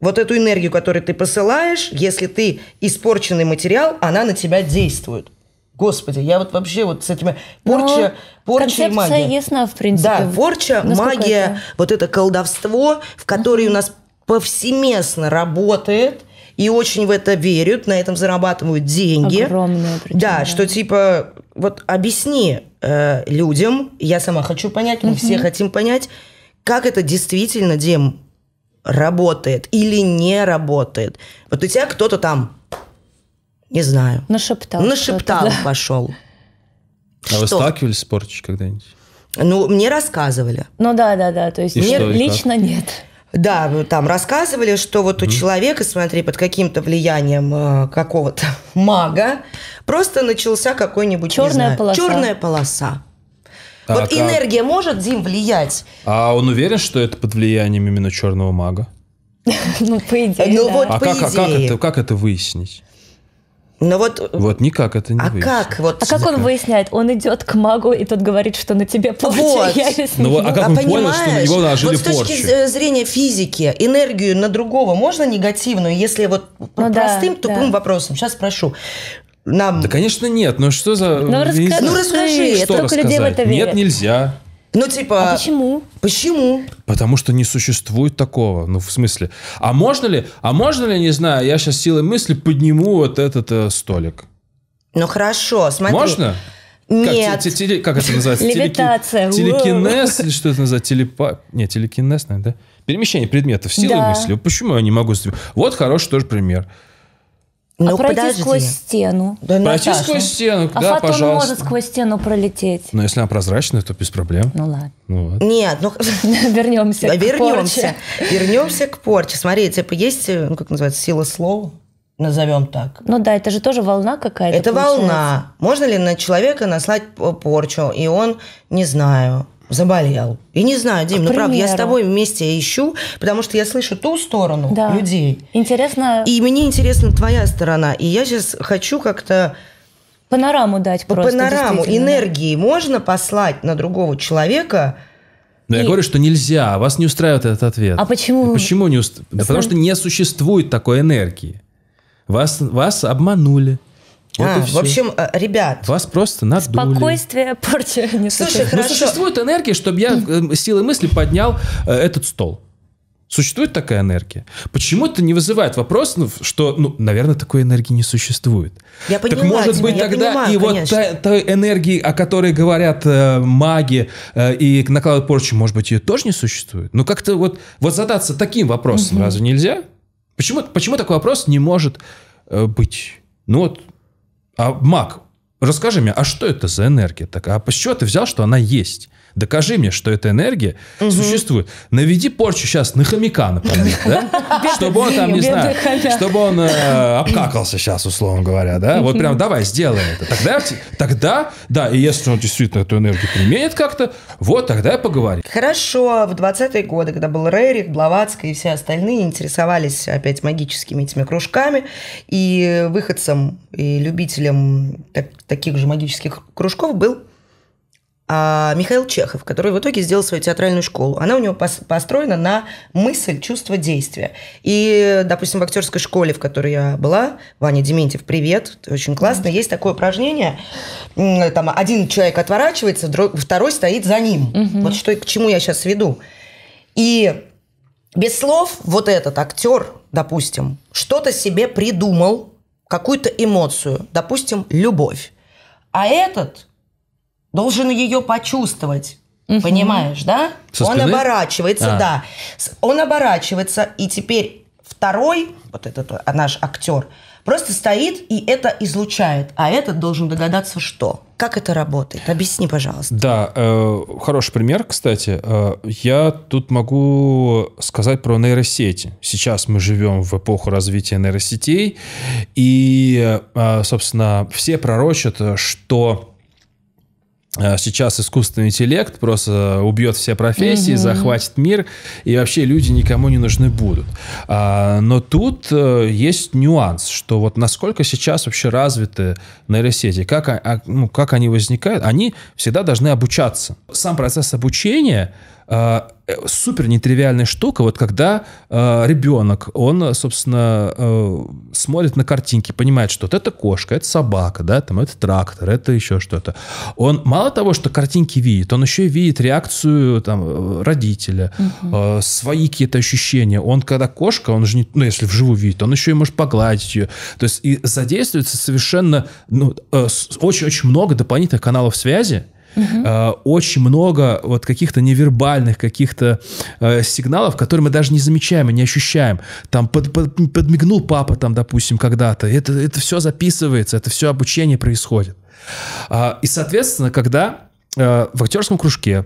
вот эту энергию, которую ты посылаешь, если ты испорченный материал, она на тебя действует. Господи, я вот вообще вот с этими ну, порча, Но порча и магия. ясна, в принципе. Да, порча, Насколько магия, это? вот это колдовство, в которое uh-huh. у нас повсеместно работает и очень в это верят, на этом зарабатывают деньги. Огромные причины. Да, да, что типа вот объясни э, людям, я сама хочу понять, мы uh-huh. все хотим понять, как это действительно, Дим, работает или не работает. Вот у тебя кто-то там не знаю. Нашептал. Нашептал, да. пошел. А вы сталкивались с порчей когда-нибудь? Ну, мне рассказывали. Ну да, да, да. То есть и мне что, лично как? нет. Да, ну, там рассказывали, что вот mm-hmm. у человека, смотри, под каким-то влиянием э, какого-то мага просто начался какой-нибудь черная знаю, полоса. Черная полоса. Так, вот энергия может, Дим, влиять. А он уверен, что это под влиянием именно черного мага? Ну, по идее. Ну, вот, а, а как это выяснить? Но ну вот... Вот никак это не А выяснится. как? Вот... А как никак. он выясняет? Он идет к магу, и тот говорит, что на тебе порча, вот. я весь ну, а как а он понимаешь? понял, что на него вот с точки порчу? зрения физики, энергию на другого можно негативную, если вот ну, простым да, тупым да. вопросом? Сейчас спрошу нам... Да, конечно, нет. Но что за... Ну, раска... ну расскажи. Что это только людей в это верят. Нет, нельзя. Ну, типа... А почему? Почему? Потому что не существует такого. Ну, в смысле... А можно ли, а можно ли, не знаю, я сейчас силой мысли подниму вот этот э, столик? Ну, хорошо, смотри. Можно? Нет. Как, те, как это называется? Левитация. Телеки, телекинез или что это называется? Телепа... Не, телекинез, наверное, да? Перемещение предметов силой да. мысли. Почему я не могу... Вот хороший тоже пример. Ну, а пройти подожди. сквозь стену. Да, пройти Наташа. сквозь стену, а да, фотон может сквозь стену пролететь. Но если она прозрачная, то без проблем. Ну ладно. Ну, Нет, ну... Вернемся Вернемся. Вернемся к порче. Смотри, типа есть, э, ну, как называется, сила слова? назовем так. Ну да, это же тоже волна какая-то. Это получается. волна. Можно ли на человека наслать порчу? И он, не знаю, заболел. И не знаю, Дим, ну правда, я с тобой вместе ищу, потому что я слышу ту сторону да. людей. Интересно. И мне интересна твоя сторона. И я сейчас хочу как-то панораму дать. По просто, панораму энергии да. можно послать на другого человека. Но и... я говорю, что нельзя. Вас не устраивает этот ответ. А почему? И почему не устраивает? Да потому что не существует такой энергии. Вас, вас обманули. Вот а, в общем, э, ребят... Вас просто надули. Спокойствие порча не Слушай, существует энергия, чтобы я э, силой мысли поднял э, этот стол. Существует такая энергия? Почему это не вызывает вопрос, ну, что, ну, наверное, такой энергии не существует? Я понимаю, так понимаю, может быть тогда понимаю, и конечно. вот той энергии, о которой говорят э, маги э, и накладывают порчу, может быть, ее тоже не существует? Но ну, как-то вот, вот задаться таким вопросом угу. разве нельзя? Почему, почему такой вопрос не может э, быть? Ну вот, а маг, расскажи мне, а что это за энергия такая? А с чего ты взял, что она есть? Докажи мне, что эта энергия угу. существует. Наведи порчу сейчас на хомяка, например, да? Чтобы он там, не знаю, чтобы он э, обкакался сейчас, условно говоря, да? Вот прям давай, сделай это. Тогда, тогда, да, и если он действительно эту энергию применит как-то, вот тогда я поговорим. Хорошо, в 20-е годы, когда был Рерих, Блаватская и все остальные интересовались опять магическими этими кружками, и выходцем и любителем так, таких же магических кружков был а, Михаил Чехов, который в итоге сделал свою театральную школу. Она у него пос- построена на мысль, чувство, действие. И, допустим, в актерской школе, в которой я была, Ваня Дементьев, привет, очень классно, есть такое упражнение, там один человек отворачивается, второй стоит за ним. mm Вот что, к чему я сейчас веду. И без слов вот этот актер, допустим, что-то себе придумал, какую-то эмоцию, допустим, любовь. А этот должен ее почувствовать. Угу. Понимаешь, да? Со он оборачивается, а. да. Он оборачивается, и теперь второй, вот этот э, наш актер, просто стоит и это излучает, а этот должен догадаться, что. Как это работает? Объясни, пожалуйста. Да, э, хороший пример, кстати. Э, я тут могу сказать про нейросети. Сейчас мы живем в эпоху развития нейросетей, и, э, собственно, все пророчат, э, что а, сейчас искусственный интеллект просто убьет все профессии, угу. захватит мир, и вообще люди никому не нужны будут. А, но тут а, есть нюанс, что вот насколько сейчас вообще развиты нейросети, как, а, ну, как они возникают, они всегда должны обучаться. Сам процесс обучения – а, э, супер нетривиальная штука, вот когда э, ребенок, он, собственно, э, смотрит на картинки, понимает, что вот это кошка, это собака, да, там это трактор, это еще что-то. Он мало того, что картинки видит, он еще и видит реакцию там э, родителя, угу. э, свои какие-то ощущения. Он когда кошка, он же не, ну если вживую видит, он еще и может погладить ее. То есть и задействуется совершенно, ну, очень-очень э, много дополнительных каналов связи, Угу. Очень много вот каких-то невербальных, каких-то э, сигналов, которые мы даже не замечаем и не ощущаем. Там под, под, подмигнул папа там, допустим, когда-то. Это, это все записывается, это все обучение происходит. А, и, соответственно, когда э, в актерском кружке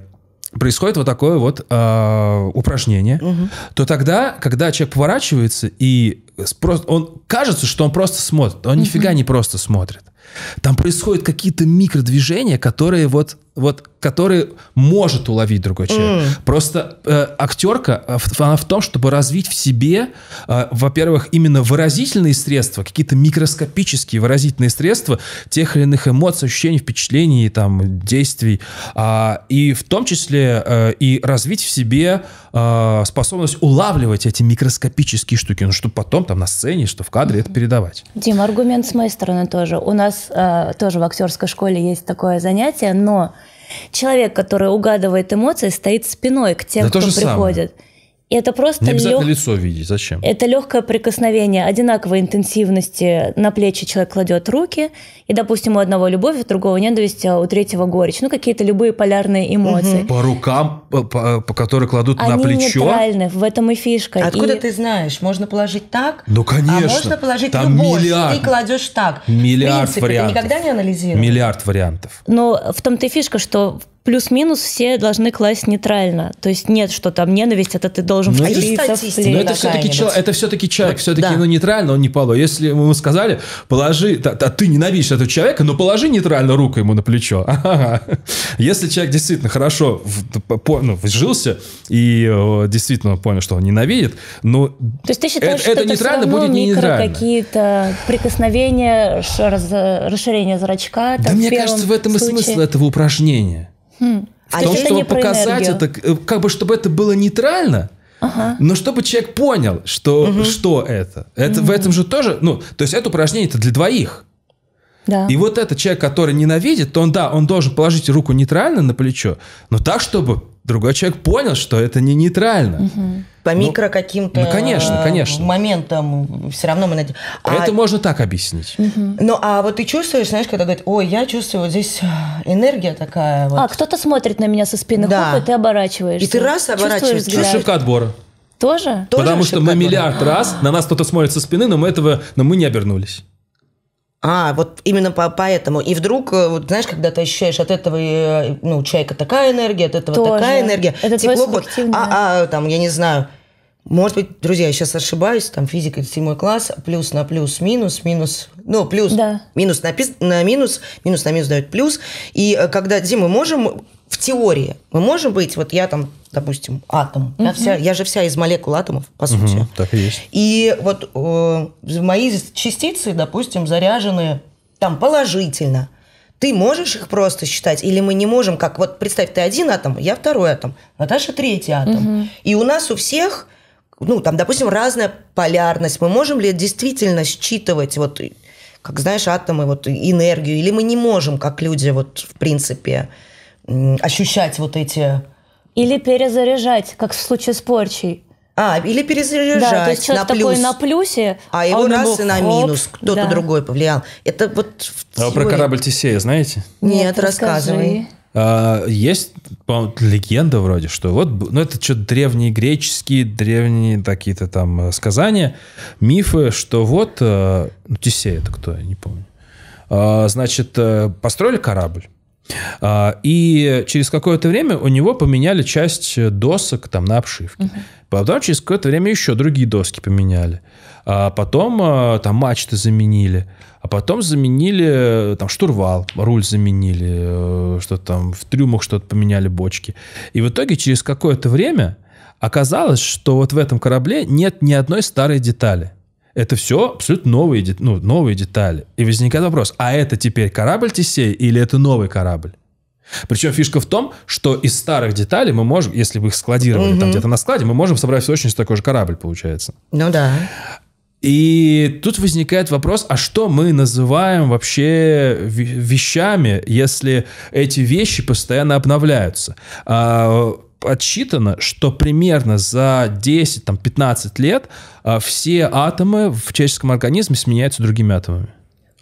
происходит вот такое вот э, упражнение, угу. то тогда, когда человек поворачивается и спрос... он кажется, что он просто смотрит, он угу. нифига не просто смотрит. Там происходят какие-то микродвижения, которые вот вот которые может уловить другой человек. Mm. Просто э, актерка, э, она в том, чтобы развить в себе, э, во-первых, именно выразительные средства, какие-то микроскопические выразительные средства тех или иных эмоций, ощущений, впечатлений, там, действий, э, и в том числе э, и развить в себе э, способность улавливать эти микроскопические штуки, ну, чтобы потом там на сцене, что в кадре mm это передавать. Дима, аргумент с моей стороны тоже. У нас э, тоже в актерской школе есть такое занятие, но человек, который угадывает эмоции, стоит спиной к тем, да кто приходит. Самое. И это просто не обязательно лег... лицо видеть, зачем? Это легкое прикосновение одинаковой интенсивности. На плечи человек кладет руки, и, допустим, у одного любовь, у другого ненависть, а у третьего горечь. Ну, какие-то любые полярные эмоции. Угу. По рукам, по, по, которые кладут Они на плечо? Они нейтральны, в этом и фишка. Откуда и... ты знаешь? Можно положить так, ну, а конечно. а можно положить Там любовь, миллиард. ты кладешь так. Миллиард в принципе, вариантов. ты никогда не анализировал? Миллиард вариантов. Но в том-то и фишка, что плюс-минус все должны класть нейтрально. То есть нет, что там ненависть, это ты должен ну, вклеиться в плен. Но это все-таки, чел, это все-таки человек, все-таки да. ну, нейтрально он не пало. Если ему сказали, положи, та, та, ты ненавидишь этого человека, но положи нейтрально руку ему на плечо. А-га. Если человек действительно хорошо в, по, ну, вжился и э, действительно понял, что он ненавидит, ну... То есть ты считаешь, это, что это нейтрально будет не нейтрально. какие-то прикосновения, э, расширение зрачка? да мне кажется, в этом случае... и смысл этого упражнения. Хм. А в том, чтобы показать это, э, как бы, чтобы это было нейтрально, Ага. Но чтобы человек понял, что, угу. что это. Это угу. в этом же тоже, ну, то есть это упражнение это для двоих. Да. И вот этот человек, который ненавидит, то он, да, он должен положить руку нейтрально на плечо, но так, чтобы другой человек понял, что это не нейтрально. Угу. По ну, микро каким-то ну, конечно, конечно. моментам все равно мы надеемся. А... Это можно так объяснить. Угу. Ну, а вот ты чувствуешь, знаешь, когда говорят, ой, я чувствую, вот здесь э, энергия такая. Вот. А, кто-то смотрит на меня со спины, да. хоп, и ты оборачиваешься. И ты раз оборачиваешься. Это ошибка отбора. Тоже? Потому Тоже что мы миллиард раз, на нас кто-то смотрит со спины, но мы этого, но мы не обернулись. А, вот именно по поэтому. И вдруг, э, вот, знаешь, когда ты ощущаешь от этого э, ну, человека такая энергия, от этого Тоже. такая энергия, Это тепло вот, а, а, там, я не знаю, может быть, друзья, я сейчас ошибаюсь, там физика это седьмой класс, плюс на плюс, минус, минус, ну, плюс, да. минус на, пис, на минус, минус на минус дает плюс. И э, когда, Дим, мы можем в теории мы можем быть, вот я там, допустим, атом, угу. я, вся, я же вся из молекул атомов, по сути. Угу, так и есть. И вот э, мои частицы, допустим, заряжены там положительно. Ты можешь их просто считать, или мы не можем, как вот представь, ты один атом, я второй атом, Наташа третий атом. Угу. И у нас у всех ну, там, допустим, разная полярность. Мы можем ли действительно считывать, вот, как знаешь, атомы, вот, энергию, или мы не можем, как люди, вот, в принципе, ощущать вот эти... Или перезаряжать, как в случае с порчей. А, или перезаряжать да, то есть на плюс. на плюсе, а, а его раз и на минус. Кто-то да. другой повлиял. Это вот... А вы про корабль Тесея знаете? Нет, Нет рассказывай. А, есть легенда вроде, что вот, ну это что-то древние греческие, древние какие-то там э, сказания, мифы, что вот, э, ну Тесей это кто, я не помню. А, значит, э, построили корабль, а, и через какое-то время у него поменяли часть досок там на обшивке. Угу. Потом через какое-то время еще другие доски поменяли. А потом а, там мачты заменили. А потом заменили э, там штурвал, руль заменили, э, что там в трюмах что-то поменяли, бочки. И в итоге через какое-то время оказалось, что вот в этом корабле нет ни одной старой детали. Это все абсолютно новые, ну, новые детали. И возникает вопрос, а это теперь корабль Тесей или это новый корабль? Причем фишка в том, что из старых деталей мы можем, если бы их складировали угу. там где-то на складе, мы можем собрать в точности такой же корабль, получается. Ну да. И тут возникает вопрос, а что мы называем вообще вещами, если эти вещи постоянно обновляются? А, подсчитано, что примерно за 10-15 лет а, все атомы в человеческом организме сменяются другими атомами.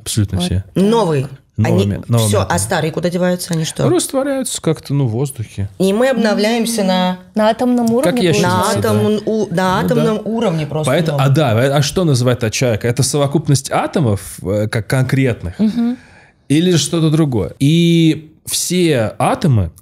Абсолютно вот. все. Новые. Новыми, они, новыми. Все, а старые куда деваются? Они что? Растворяются как-то, ну, в воздухе. И мы обновляемся на... На атомном уровне? Как я на, атом, да. у, на ну атомном ну, да. уровне просто. Поэтому, а да, а, а что называет от человека? Это совокупность атомов, э, как конкретных, угу. или что-то другое? И все атомы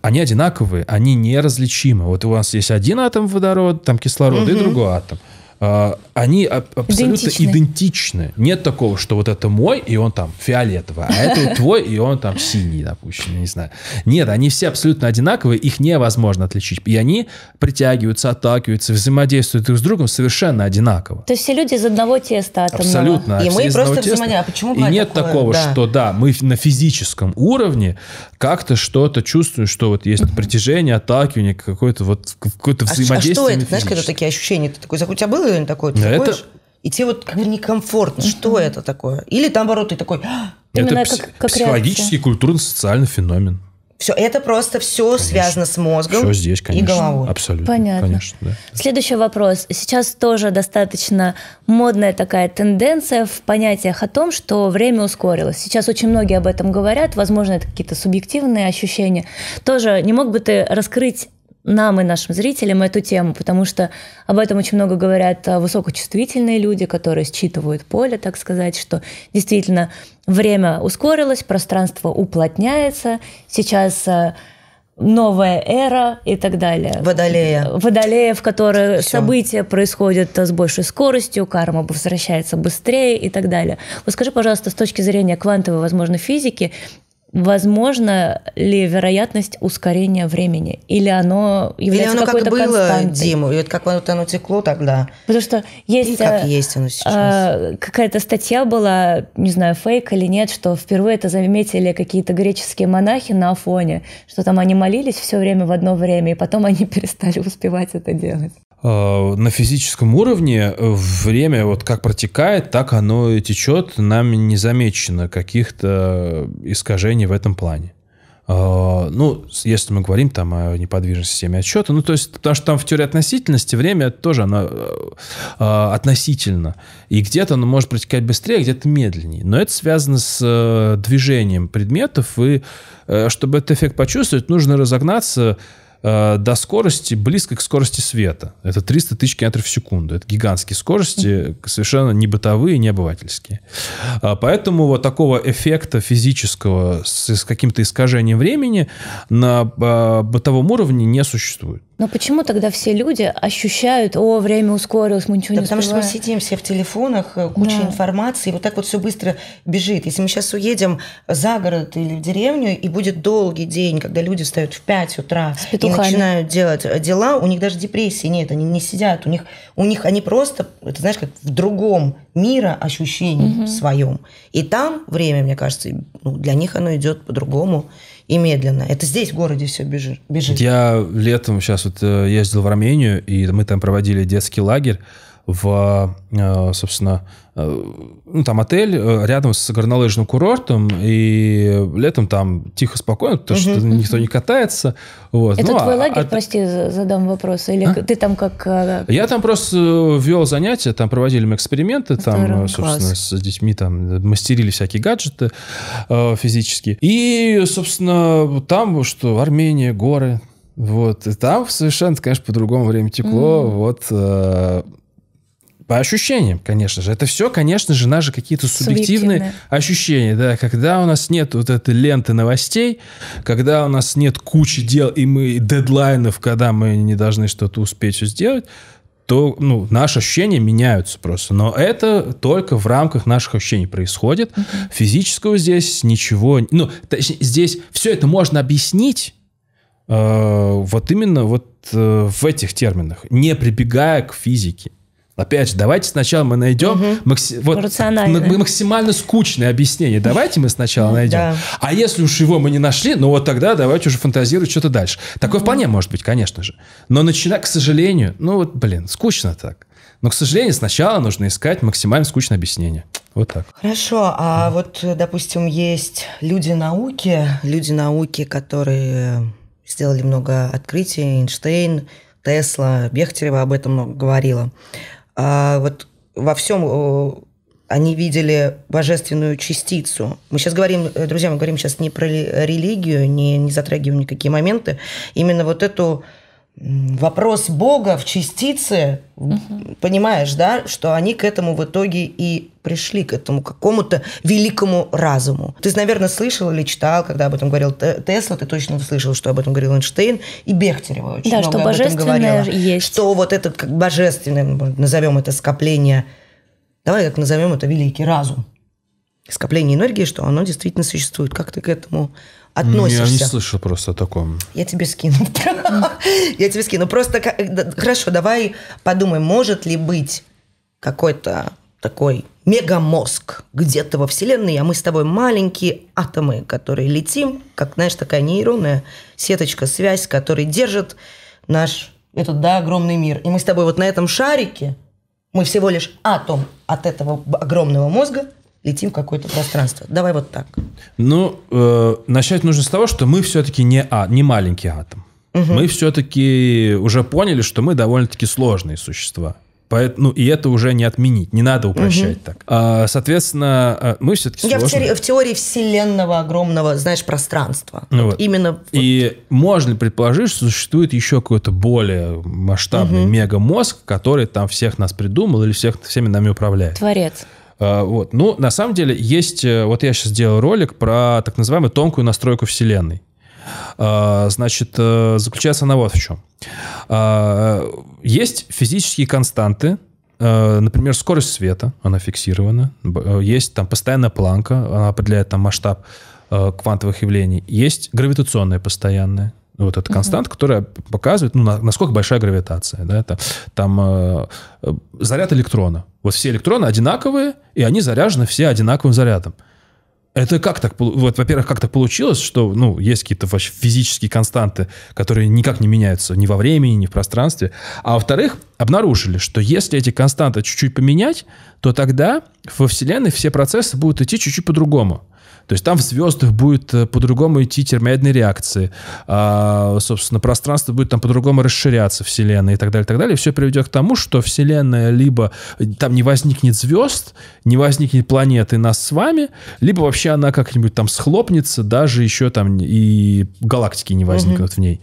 они одинаковые, они неразличимы. Вот у вас есть один атом водорода, там кислорода угу. и другой атом. А, они абсолютно идентичны. идентичны. Нет такого, что вот это мой, и он там фиолетовый, а это твой, и он там синий, допустим, не знаю. Нет, они все абсолютно одинаковые, их невозможно отличить. И они притягиваются, отталкиваются, взаимодействуют друг с другом совершенно одинаково. То есть все люди из одного теста атомного. Абсолютно. И мы просто взаимодействуем. А почему и нет такого, что да, мы на физическом уровне как-то что-то чувствуем, что вот есть притяжение, отталкивание, какое-то вот какое-то взаимодействие. А что это? Знаешь, когда такие ощущения? Ты такой, у тебя было такое? Это... И тебе вот как бы некомфортно. Что это такое? Или наоборот, ты такой... «А, именно это как, как психологический, культурно-социальный феномен. Все, это просто все конечно. связано с мозгом все здесь, конечно. и головой. Абсолютно. Понятно. Конечно, да. Следующий вопрос. Сейчас тоже достаточно модная такая тенденция в понятиях о том, что время ускорилось. Сейчас очень многие об этом говорят. Возможно, это какие-то субъективные ощущения. Тоже не мог бы ты раскрыть нам и нашим зрителям эту тему, потому что об этом очень много говорят а, высокочувствительные люди, которые считывают поле, так сказать, что действительно время ускорилось, пространство уплотняется, сейчас а, новая эра и так далее. Водолея. Водолея, в которой Все. события происходят а, с большей скоростью, карма возвращается быстрее и так далее. Вот скажи, пожалуйста, с точки зрения квантовой, возможно, физики, возможно ли вероятность ускорения времени? Или оно является какой-то или оно какой-то как было, константой? Диму, и вот как вот оно текло тогда. Потому что есть, и как а, есть оно сейчас. А, какая-то статья была, не знаю, фейк или нет, что впервые это заметили какие-то греческие монахи на Афоне, что там они молились все время в одно время, и потом они перестали успевать это делать. Э, на физическом уровне э, время вот как протекает, так оно и течет, нам не замечено каких-то искажений в этом плане. Э, ну, если мы говорим там о неподвижной системе отсчета, ну, то есть, потому что там в теории относительности время тоже оно относительно. И где-то оно может протекать быстрее, а где-то медленнее. Но это связано с движением предметов, и чтобы этот эффект почувствовать, нужно разогнаться э, до скорости, близко к скорости света. Это 300 тысяч километров в секунду. Это гигантские скорости, совершенно не бытовые, не обывательские. Э, поэтому вот такого эффекта физического с, с каким-то искажением времени на э, бытовом уровне не существует. Но почему тогда все люди ощущают, о, время ускорилось, мы ничего да не потому что мы сидим все в телефонах, э, куча да. информации, вот так вот все быстро бежит. Если мы сейчас уедем за город или в деревню, и будет долгий день, когда люди встают в 5 утра, и руками. начинают делать э, дела, у них даже депрессии нет, они не сидят, у них, у них они просто, это знаешь, как в другом мира ощущении угу. своем. И там время, мне кажется, ну, для них оно идет по-другому и медленно. Это здесь, в городе, все бежит. бежит. Я летом сейчас вот э, ездил в Армению, и мы там проводили детский лагерь в, э, собственно, ну, там отель э, рядом с горнолыжным курортом, и летом там тихо, спокойно, потому угу. что никто не катается. Вот. Это ну, а твой а, лагерь, а... прости, задам вопрос, или а? ты там как... Э, Я там просто э, вел занятия, там проводили мы эксперименты, Здорово, там, собственно, класс. с детьми там мастерили всякие гаджеты э, физические. И, собственно, там, что Армения, горы, вот, и там совершенно, конечно, по-другому время текло, mm. вот... Э, по ощущениям, конечно же. Это все, конечно же, наши какие-то субъективные, субъективные ощущения. Да, когда у нас нет вот этой ленты новостей, когда у нас нет кучи дел и мы и дедлайнов, когда мы не должны что-то успеть сделать, то ну, наши ощущения меняются просто. Но это только в рамках наших ощущений происходит. Mm-hmm. Физического здесь ничего... Ну, точнее, здесь все это можно объяснить э, вот именно вот э, в этих терминах, не прибегая к физике. Опять же, давайте сначала мы найдем угу. макси... вот, максимально скучное объяснение. Давайте мы сначала найдем. Да. А если уж его мы не нашли, ну вот тогда давайте уже фантазировать что-то дальше. Такое угу. вполне может быть, конечно же. Но начинать, к сожалению, ну вот, блин, скучно так. Но, к сожалению, сначала нужно искать максимально скучное объяснение. Вот так. Хорошо. А да. вот, допустим, есть люди науки, люди науки, которые сделали много открытий, Эйнштейн, Тесла, Бехтерева об этом много говорила а, вот во всем они видели божественную частицу. Мы сейчас говорим, э, друзья, мы говорим сейчас не про религию, не, не затрагиваем никакие моменты, именно вот эту вопрос Бога в частице, угу. понимаешь, да, что они к этому в итоге и пришли, к этому какому-то великому разуму. Ты, наверное, слышал или читал, когда об этом говорил Тесла, ты точно слышал, что об этом говорил Эйнштейн и Бехтерева очень да, много что об этом говорила. Есть. Что вот это как божественное, ну, назовем это скопление, давай как назовем это великий разум, скопление энергии, что оно действительно существует. Как ты к этому относишься. Я не слышал просто о таком. Я тебе скину. Я тебе скину. Просто э, хорошо, давай подумаем, может ли быть какой-то такой мегамозг где-то во Вселенной, а мы с тобой маленькие атомы, которые летим, как, знаешь, такая нейронная сеточка, связь, которая держит наш этот, да, огромный мир. И мы с тобой вот на этом шарике, мы всего лишь атом от этого огромного мозга – летим в какое-то пространство. Давай вот так. Ну, э, начать нужно с того, что мы все-таки не, а, не маленький атом. Угу. Мы все-таки уже поняли, что мы довольно-таки сложные существа. Поэтому, ну, и это уже не отменить, не надо упрощать угу. так. А, соответственно, э, мы все-таки Я в теории, в теории вселенного огромного, знаешь, пространства. Ну, вот. Именно. И вот. можно предположить, что существует еще какой-то более масштабный угу. мегамозг, который там всех нас придумал или всех, всеми нами управляет. Творец. А, вот. Ну, на самом деле, есть... Э, вот я сейчас сделал ролик про так называемую тонкую настройку Вселенной. А, значит, э, заключается она вот в чем. А, есть физические константы, э, например, скорость света, она фиксирована. Есть там постоянная планка, она определяет там масштаб квантовых явлений. Есть гравитационная постоянная, вот эта константа, uh которая показывает, ну, насколько большая гравитация, да, это там заряд электрона, вот все электроны одинаковые, и они заряжены все одинаковым зарядом. Это как так, вот, во-первых, как так получилось, что, ну, есть какие-то вообще физические константы, которые никак не меняются ни во времени, ни в пространстве. А во-вторых, обнаружили, что если эти константы чуть-чуть поменять, то тогда во Вселенной все процессы будут идти чуть-чуть по-другому. То есть там в звездах будет э, по-другому идти термоядные реакции. А, собственно, пространство будет там по-другому расширяться, Вселенная и так далее, и так далее. все приведет к тому, что Вселенная либо э, там не возникнет звезд, не возникнет планеты нас с вами, либо вообще она как-нибудь там схлопнется, даже еще там и галактики не возникнут угу. в ней.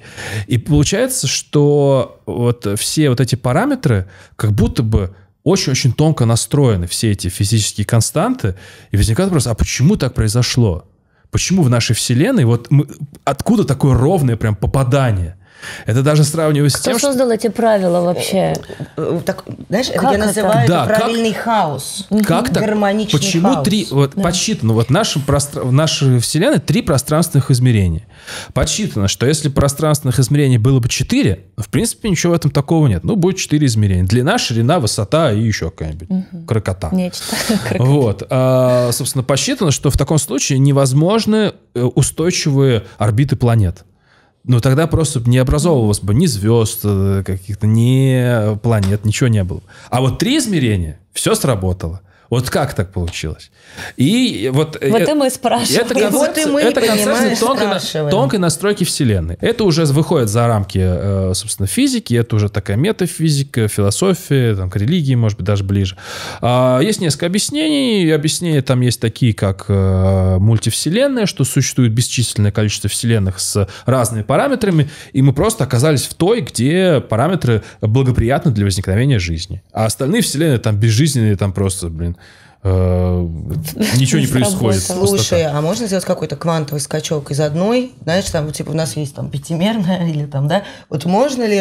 И получается, что вот все вот эти параметры как будто бы очень-очень тонко настроены все эти физические константы, и возникает вопрос, а почему так произошло? Почему в нашей Вселенной, вот мы, откуда такое ровное прям попадание? Это даже сравниваю с Кто тем, Кто создал эти правила вообще? Э, э, так, знаешь, как я это? называю да, это правильный как, хаос. Как так? Гармоничный Почему хаос. три... Вот да. подсчитано, вот наши простр... в нашей Вселенной три пространственных измерения. Подсчитано, что если пространственных измерений было бы четыре, в принципе, ничего в этом такого нет. Ну, будет четыре измерения. Длина, ширина, высота и еще какая-нибудь угу. крокота. Нечто. Вот. А, собственно, посчитано, что в таком случае невозможны э, устойчивые орбиты планет. Ну, тогда просто не образовывалось бы ни звезд э, каких-то, ни планет, ничего не было. А вот три измерения, все сработало. Вот как так получилось? И вот... Э, вот это, и э, мы спрашиваем. Это концепция, вот и мы это концепция тонкой, тонкой настройки Вселенной. Это уже выходит за рамки, э, собственно, физики, это уже такая метафизика, философия, там, к религии, может быть, даже ближе. А, есть несколько объяснений. Объяснения там есть такие, как мультивселенная, что существует бесчисленное количество вселенных с разными параметрами, и мы просто оказались в той, где параметры благоприятны для возникновения жизни. А остальные вселенные там безжизненные, там просто, блин, Э, ничего не происходит. Слушай, а можно сделать какой-то квантовый скачок из одной, знаешь, там, типа, у нас есть там пятимерная или там, да, вот можно ли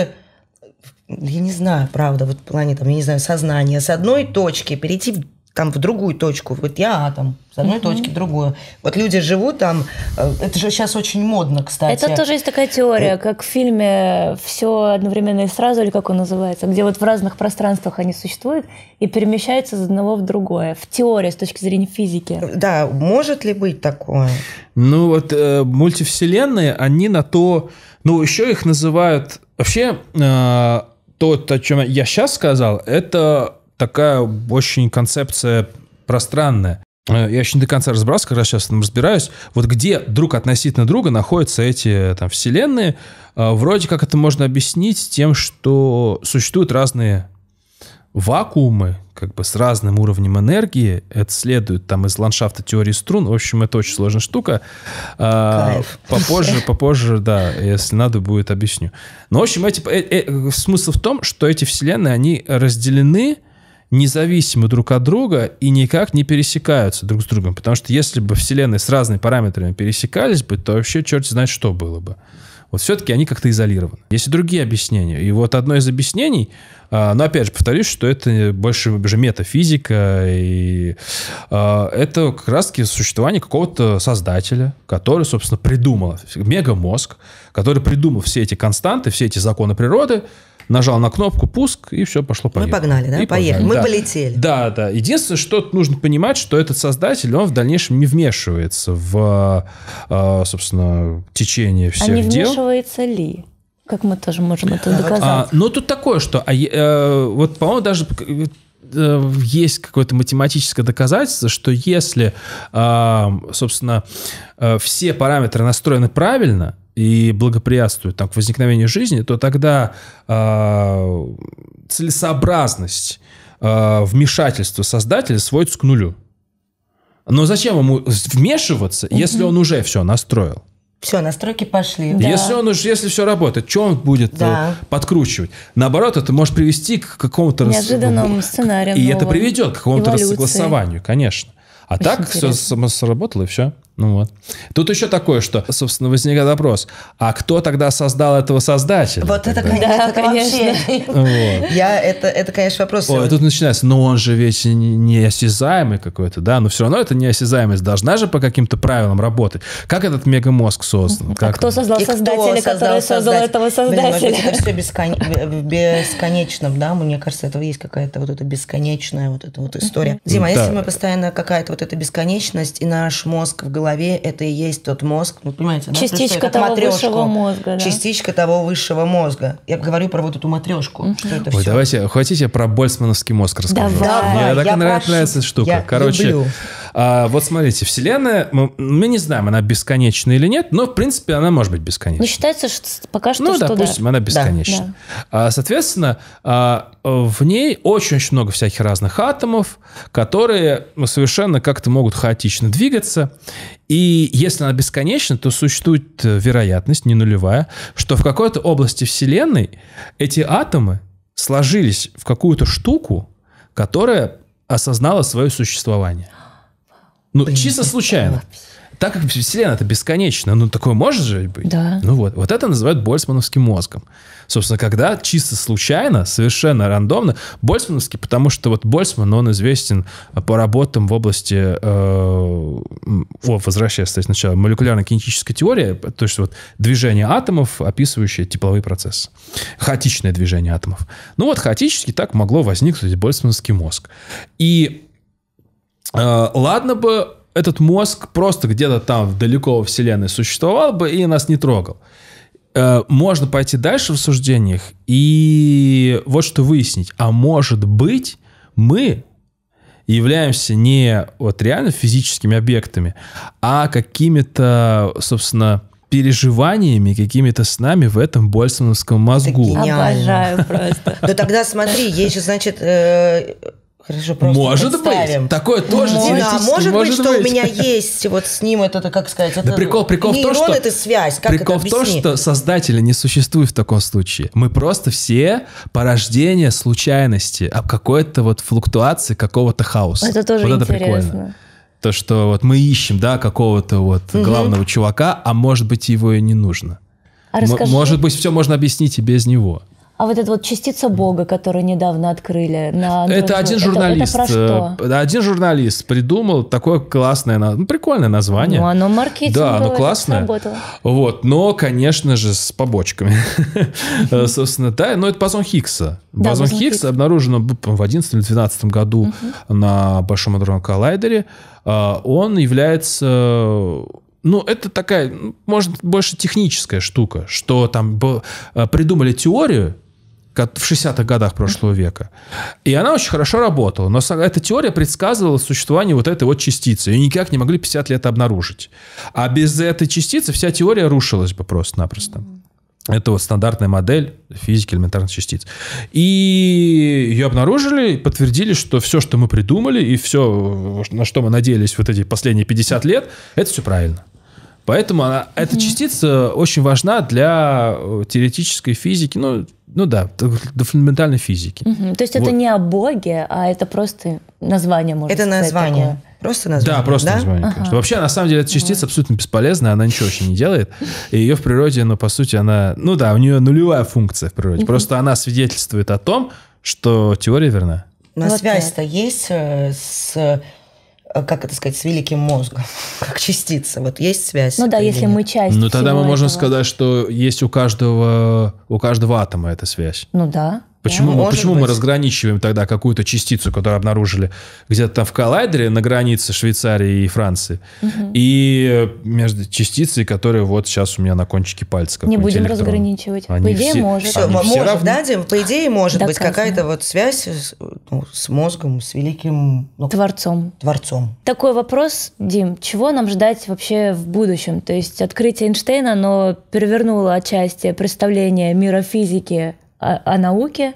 я не знаю, правда, вот в плане, там, я не знаю, сознания с одной точки перейти в там в другую точку. Вот я там с одной угу. точки в другую. Вот люди живут там, э, это же сейчас очень модно, кстати. Это тоже есть такая теория, вот. как в фильме «Все одновременно и сразу», или как он называется, где вот в разных пространствах они существуют и перемещаются из одного в другое, в теории с точки зрения физики. Да, может ли быть такое? Ну вот э, мультивселенные, они на то... Ну еще их называют... Вообще, э, то, о чем я сейчас сказал, это такая очень концепция пространная. Э, я еще не до конца разбрался, как раз сейчас там разбираюсь. Вот где друг относительно друга находятся эти там вселенные, э, вроде как это можно объяснить тем, что существуют разные вакуумы, как бы с разным уровнем энергии. Это следует там из ландшафта теории струн. В общем, это очень сложная штука. Э, Кайф. Попозже, попозже, да, если надо будет, объясню. Но, ну, в общем, эти, э, э, смысл в том, что эти вселенные, они разделены независимы друг от друга и никак не пересекаются друг с другом. Потому что если бы вселенные с разными параметрами пересекались бы, то вообще черт знает, что было бы. Вот все-таки они как-то изолированы. Есть и другие объяснения. И вот одно из объяснений, а, но опять же повторюсь, что это больше уже метафизика, и а, это как раз-таки существование какого-то создателя, который, собственно, придумал мегамозг, который придумал все эти константы, все эти законы природы, нажал на кнопку пуск, и все, пошло поехали Мы погнали, да? И поехали. Мы да. полетели. Да, да. Единственное, что нужно понимать, что этот создатель, он в дальнейшем не вмешивается в, а, собственно, течение всех а не дел. вмешивается ли? Как мы тоже можем это а, доказать? А, ну, но тут такое, что а, э, вот, по-моему, даже э, есть какое-то математическое доказательство, что если, а, собственно, э, все параметры настроены правильно, и благоприятствует там, к возникновению жизни, то тогда э, целесообразность э, вмешательства создателя сводится к нулю. Но зачем ему вмешиваться, угу. если он уже все настроил? Все, настройки пошли. Да. Если он уж, если все работает, что он будет э, да. подкручивать? Наоборот, это может привести к какому-то неожиданному рас... сценарию. И новым. это приведет к какому-то рассогласованию, конечно. А Очень так интересно. все само сработало и все. Ну вот. Тут еще такое, что, собственно, возникает вопрос, а кто тогда создал этого создателя? Вот тогда? это, конечно, да, конечно. Вот. Я, это, это, конечно, вопрос. О, а тут начинается, но он же ведь неосязаемый какой-то, да, но все равно это неосязаемость должна же по каким-то правилам работать. Как этот мегамозг создан? Как... А кто создал создателя, кто создал который создал создать... этого ну, создателя? Блин, это все бескон... да, мне кажется, этого есть какая-то вот эта бесконечная вот эта вот история. Зима, а если мы постоянно какая-то вот эта бесконечность, и наш мозг в голове голове это и есть тот мозг, ну, понимаете, она частичка того матрешку, высшего мозга, да? частичка того высшего мозга. Я говорю про вот эту матрешку, угу. что это Ой, все. Давайте, хотите про Больцмановский мозг расскажу? Давай. Мне я так нравится, эта штука. Я Короче, люблю. А, вот смотрите, Вселенная, мы, мы не знаем, она бесконечна или нет, но в принципе она может быть бесконечна. Ну считается, что пока что. Ну что, да. она бесконечна. Да. А, соответственно. А, в ней очень-очень много всяких разных атомов, которые совершенно как-то могут хаотично двигаться. И если она бесконечна, то существует э, вероятность, не нулевая, что в какой-то области Вселенной эти атомы сложились в какую-то штуку, которая осознала свое существование. Ну, Блин, чисто случайно. Лапись так как Вселенная это бесконечно, ну такое может же быть? Да. Ну вот, вот это называют Больцмановским мозгом. Собственно, когда чисто случайно, совершенно рандомно, Больцмановский, потому что вот Больцман, он известен э, по работам в области, э, возвращаясь, кстати, сначала, молекулярно-кинетической теории, то есть вот движение атомов, описывающее тепловые процессы. Хаотичное движение атомов. Ну вот хаотически так могло возникнуть Больцмановский мозг. И э, ладно бы этот мозг просто где-то там далеко во Вселенной существовал бы и нас не трогал. Э, можно пойти дальше в суждениях и вот что выяснить. А может быть, мы являемся не вот реально физическими объектами, а какими-то, собственно, переживаниями, какими-то снами в этом больсоновском мозгу. Это Обожаю просто. Да тогда смотри, есть же, значит, э, Хорошо, просто может представим. быть. Такое тоже может, Дина, может, может быть, что у меня есть вот с ним это, как сказать, это да ну, прикол, прикол нейрон, в том, что, это связь. Как прикол это в том, что создателя не существует в таком случае. Мы просто все порождение случайности, об а какой-то вот флуктуации какого-то хаоса. Это тоже вот интересно. Это прикольно. То, что вот мы ищем, да, какого-то вот угу. главного чувака, а может быть, его и не нужно. А расскажи. Может быть, все можно объяснить и без него. А вот эта вот частица Бога, которую недавно открыли на Android, это один журналист. Это, это про э, что? Один журналист придумал такое классное, ну прикольное название. Ну оно маркетинговое. Да, оно классное. Вот, но конечно же с побочками. Э, собственно, да, но это базон Хиггса. Базон Хиггса обнаружено в 11 или 12 году на Большом Адронном коллайдере. А, он является ну, это такая, может, больше техническая штука, что там э, придумали теорию, в 60-х годах прошлого века. И она очень хорошо работала, но эта теория предсказывала существование вот этой вот частицы. И никак не могли 50 лет обнаружить. А без этой частицы вся теория рушилась бы просто-напросто. Это вот стандартная модель физики элементарных частиц. И ее обнаружили, подтвердили, что все, что мы придумали, и все, на что мы надеялись вот эти последние 50 лет, это все правильно. Поэтому она, эта частица очень важна для э, теоретической физики, ну, ну да, до фундаментальной физики. Угу. То есть вот. это не о Боге, а это просто название, можно это сказать. Это название. Такое. Просто название. Да, просто да? название. Ага. Конечно. Вообще, на самом деле, эта частица абсолютно бесполезная, она ничего вообще не делает. И ее в природе, ну, по сути, она... Ну да, у нее нулевая функция в природе. Угу. Просто она свидетельствует о том, что теория верна. На вот связь-то есть э, с Э, как это сказать, с великим мозгом, как частица. Вот есть связь. Ну да, если нет? мы часть. Ну тогда мы можем этого. сказать, что есть у каждого у каждого атома эта связь. Ну да. Почему, ну, мы, почему мы разграничиваем тогда какую-то частицу, которую обнаружили где-то там в коллайдере на границе Швейцарии и Франции, угу. и э, между частицей, которая вот сейчас у меня на кончике пальца. Не будем электрон. разграничивать. Они По идее, все, может. Все, может, все равны. да, Дим? По идее, может Доказано. быть какая-то вот связь с, ну, с мозгом, с великим... Ну, творцом. Творцом. Такой вопрос, Дим, чего нам ждать вообще в будущем? То есть открытие Эйнштейна, оно перевернуло отчасти представление мира физики о, о науке.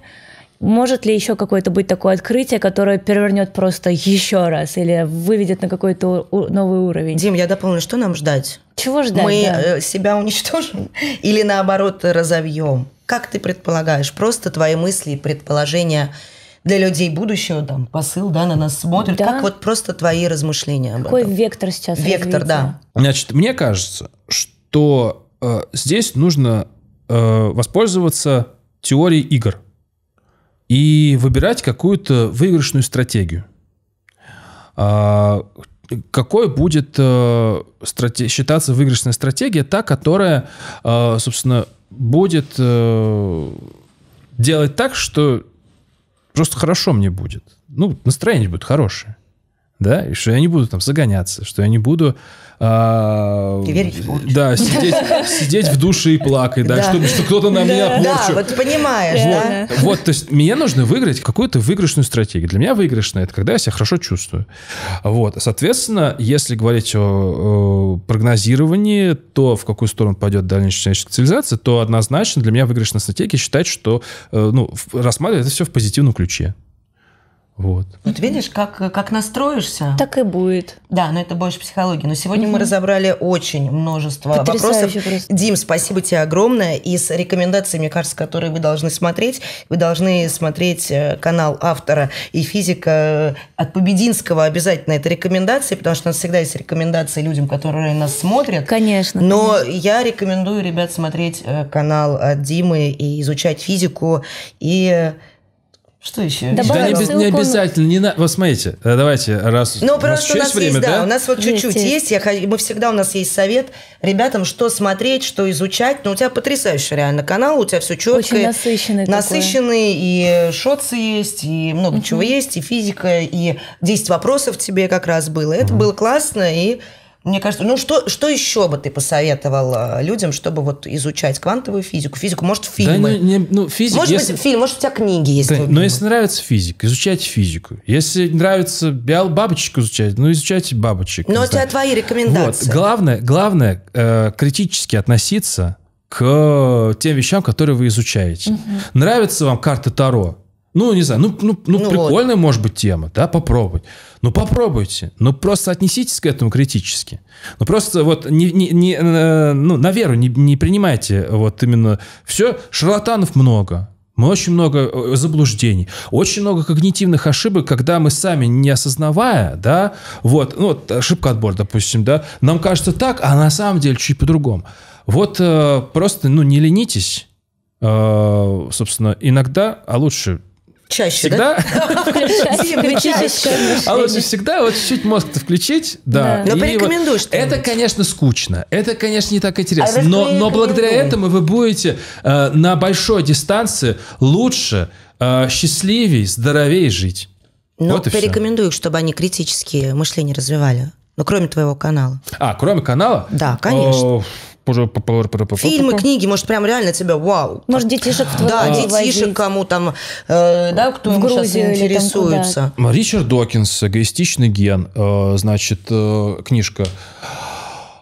Может ли еще какое-то быть такое открытие, которое перевернет просто еще раз или выведет на какой-то новый уровень? Дим, я дополню, что нам ждать? Чего ждать? Мы да? Э, себя уничтожим или наоборот разовьем? Как ты предполагаешь? Просто твои мысли и предположения для людей будущего, там, посыл, да, на нас смотрит Да? Как вот просто твои размышления об Какой этом? вектор сейчас? Вектор, развития? да. Значит, мне кажется, что э, здесь нужно э, воспользоваться теории игр и выбирать какую-то выигрышную стратегию. А, какой будет э, страте- считаться выигрышная стратегия, та, которая, э, собственно, будет э, делать так, что просто хорошо мне будет. Ну, настроение будет хорошее да, и что я не буду там загоняться, что я не буду... А, да, сидеть, сидеть в душе и плакать, да, да. чтобы что кто-то на меня порчу. Да, вот понимаешь, вот, да. Вот, то есть мне нужно выиграть какую-то выигрышную стратегию. Для меня выигрышная – это когда я себя хорошо чувствую. Вот, соответственно, если говорить о, о прогнозировании, то в какую сторону пойдет дальнейшая цивилизация, то однозначно для меня выигрышная стратегия считать, что, э, ну, рассматривать это все в позитивном ключе. Вот. Вот видишь, как, как настроишься. Так и будет. Да, но это больше психология. Но сегодня угу. мы разобрали очень множество вопросов. Просто. Дим, спасибо тебе огромное. И с рекомендациями, мне кажется, которые вы должны смотреть, вы должны смотреть э, канал автора и физика э, от Побединского. Обязательно это рекомендации, потому что у нас всегда есть рекомендации людям, которые нас смотрят. Конечно. Но конечно. я рекомендую, ребят, смотреть э, канал от Димы и изучать физику. И что еще? Добавим да не, ссылку... не обязательно, не на... Вот смотрите, э, давайте, раз... Ну, просто у нас, у нас время, есть, да? да, у нас вот чуть-чуть есть, я, мы всегда, у нас есть совет ребятам, что смотреть, что изучать, но ну, у тебя потрясающий реально канал, у тебя все четко. Очень насыщенный Насыщенный, такой. и шоцы есть, и много угу. чего есть, и физика, и 10 вопросов тебе как раз было. Это угу. было классно, и мне кажется, ну что, что еще бы ты посоветовал э, людям, чтобы вот изучать квантовую физику? Физику, может, фильмы? Да, не, не, ну, физик, может если... быть, фильм, может, у тебя книги есть. Да, но если нравится физика, изучайте физику. Если нравится биол бабочек изучать, ну, изучайте бабочек. Но ну, а у тебя твои рекомендации. Вот. Главное, главное э, критически относиться к тем вещам, которые вы изучаете. Угу. Нравятся вам карты Таро? Ну, не знаю, ну, ну, ну, ну прикольная, вот. может быть, тема, да, попробовать. Ну попробуйте. Ну просто отнеситесь к этому критически. Ну просто вот не, не, не, э, ну, на веру не, не принимайте вот именно все. Шарлатанов много. Мы очень много э, заблуждений, очень много когнитивных ошибок, когда мы сами не осознавая, да, вот, ну, вот ошибка отбор, допустим, да, нам кажется так, а на самом деле чуть по-другому. Вот э, просто, ну, не ленитесь, э, собственно, иногда, а лучше чаще, всегда... да? Всегда. А лучше всегда вот чуть-чуть мозг включить, да. Но порекомендуй Это, конечно, скучно, это, конечно, не так интересно, а но, благодаря этому вы будете э, на большой дистанции лучше, э, счастливее, здоровее жить. Ну, вот порекомендую, чтобы они критические мышления развивали. Ну, кроме твоего канала. А, кроме канала? Да, конечно. Фильмы, книги, может, прям реально тебя вау. Может, детишек в Да, детишек кому там, э, да, кто сейчас интересуется. Ричард Докинс, «Эгоистичный ген», э, значит, э, книжка.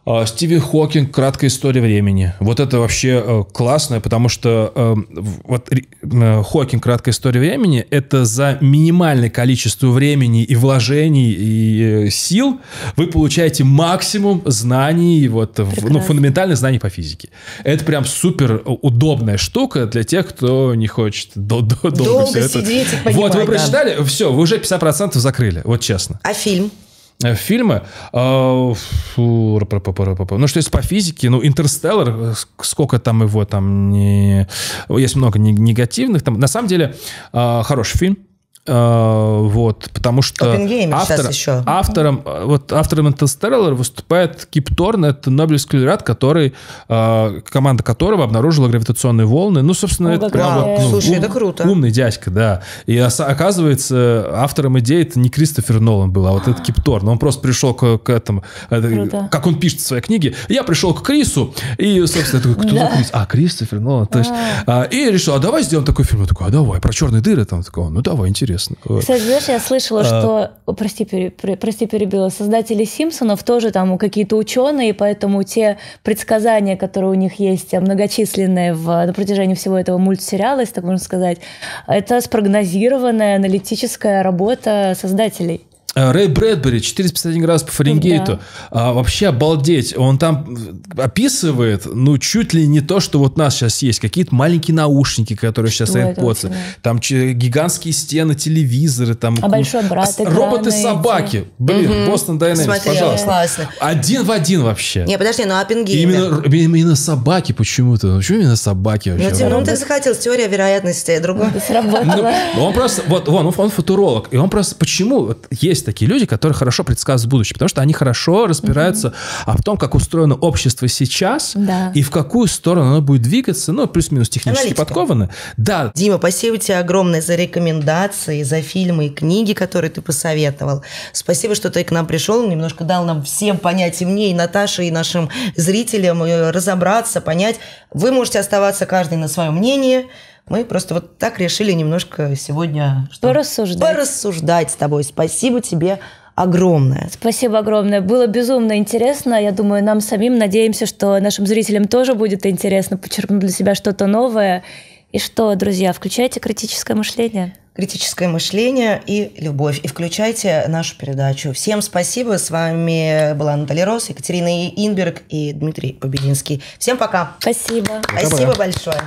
А, Стивен Хокинг «Краткая история времени». Вот это вообще э, классно, потому что эм, вот э, Хокинг «Краткая история времени» — это за минимальное количество времени и вложений и э, сил вы получаете максимум знаний, вот, ну, Прекрасно. ну, фундаментальных знаний по физике. Это прям супер удобная штука для тех, кто не хочет долго, долго все сидеть это. И понимать, вот вы прочитали, да. все, вы уже 50% закрыли, вот честно. А фильм? фильмы. Ну, что есть по физике, ну, «Интерстеллар», э, сколько там его там... Не... Есть много негативных. Там, на самом деле, а, хороший фильм, Э, вот, потому что автор, еще. автором э, вот автором Interstellar выступает Кип Торн, это Нобелевский лауреат, который э, команда которого обнаружила гравитационные волны. Ну, собственно, О, это да, прям да. ну, Слушай, ум, это круто. умный дядька, да. И оказывается, автором идеи это не Кристофер Нолан был, а вот этот Кип Торн. Он просто пришел к, к этому, круто. как он пишет в своей книге. Я пришел к Крису и, собственно, такой, кто да. Крис? А Кристофер Нолан, то есть. А. А, и решил, а давай сделаем такой фильм. Я такой, а давай про черные дыры там такого. Ну давай, интересно интересно. Кстати, знаешь, я слышала, а... что, прости, пере, прости, перебила, создатели «Симпсонов» тоже там какие-то ученые, поэтому те предсказания, которые у них есть, э, многочисленные в, на протяжении всего этого мультсериала, если так можно сказать, это спрогнозированная аналитическая работа создателей. Э, Рэй Брэдбери, 451 градус по Фаренгейту. Да. А, вообще обалдеть. Он там э, описывает, ну, чуть ли не то, что вот у нас сейчас есть. Какие-то маленькие наушники, которые что сейчас AirPods. Там ч- гигантские стены, телевизоры. Там, а большой брат а, Роботы-собаки. Блин, угу. Boston Dynamics, Смотрела, пожалуйста. Классно. Один в один вообще. Не, подожди, ну, Аппингейм. Именно, именно собаки почему-то. Почему именно собаки вообще? Ну, Тим, типа, ну ты захотел, теория вероятности другого. Сработала. Ну, он просто, вот, он, он футуролог. И он просто, почему, есть есть такие люди, которые хорошо предсказывают будущее, потому что они хорошо разбираются угу. в том, как устроено общество сейчас да. и в какую сторону оно будет двигаться, ну, плюс-минус технически Аналитика. подкованы. Да. Дима, спасибо тебе огромное за рекомендации, за фильмы и книги, которые ты посоветовал. Спасибо, что ты к нам пришел, немножко дал нам всем понять, и мне, и Наташе, и нашим зрителям, э, разобраться, понять. Вы можете оставаться каждый на своем мнении, мы просто вот так решили немножко сегодня... Что? Порассуждать. Порассуждать с тобой. Спасибо тебе огромное. Спасибо огромное. Было безумно интересно. Я думаю, нам самим надеемся, что нашим зрителям тоже будет интересно почерпнуть для себя что-то новое. И что, друзья, включайте критическое мышление. Критическое мышление и любовь. И включайте нашу передачу. Всем спасибо. С вами была Наталья Рос, Екатерина Инберг и Дмитрий Побединский. Всем пока. Спасибо. Спасибо, спасибо большое.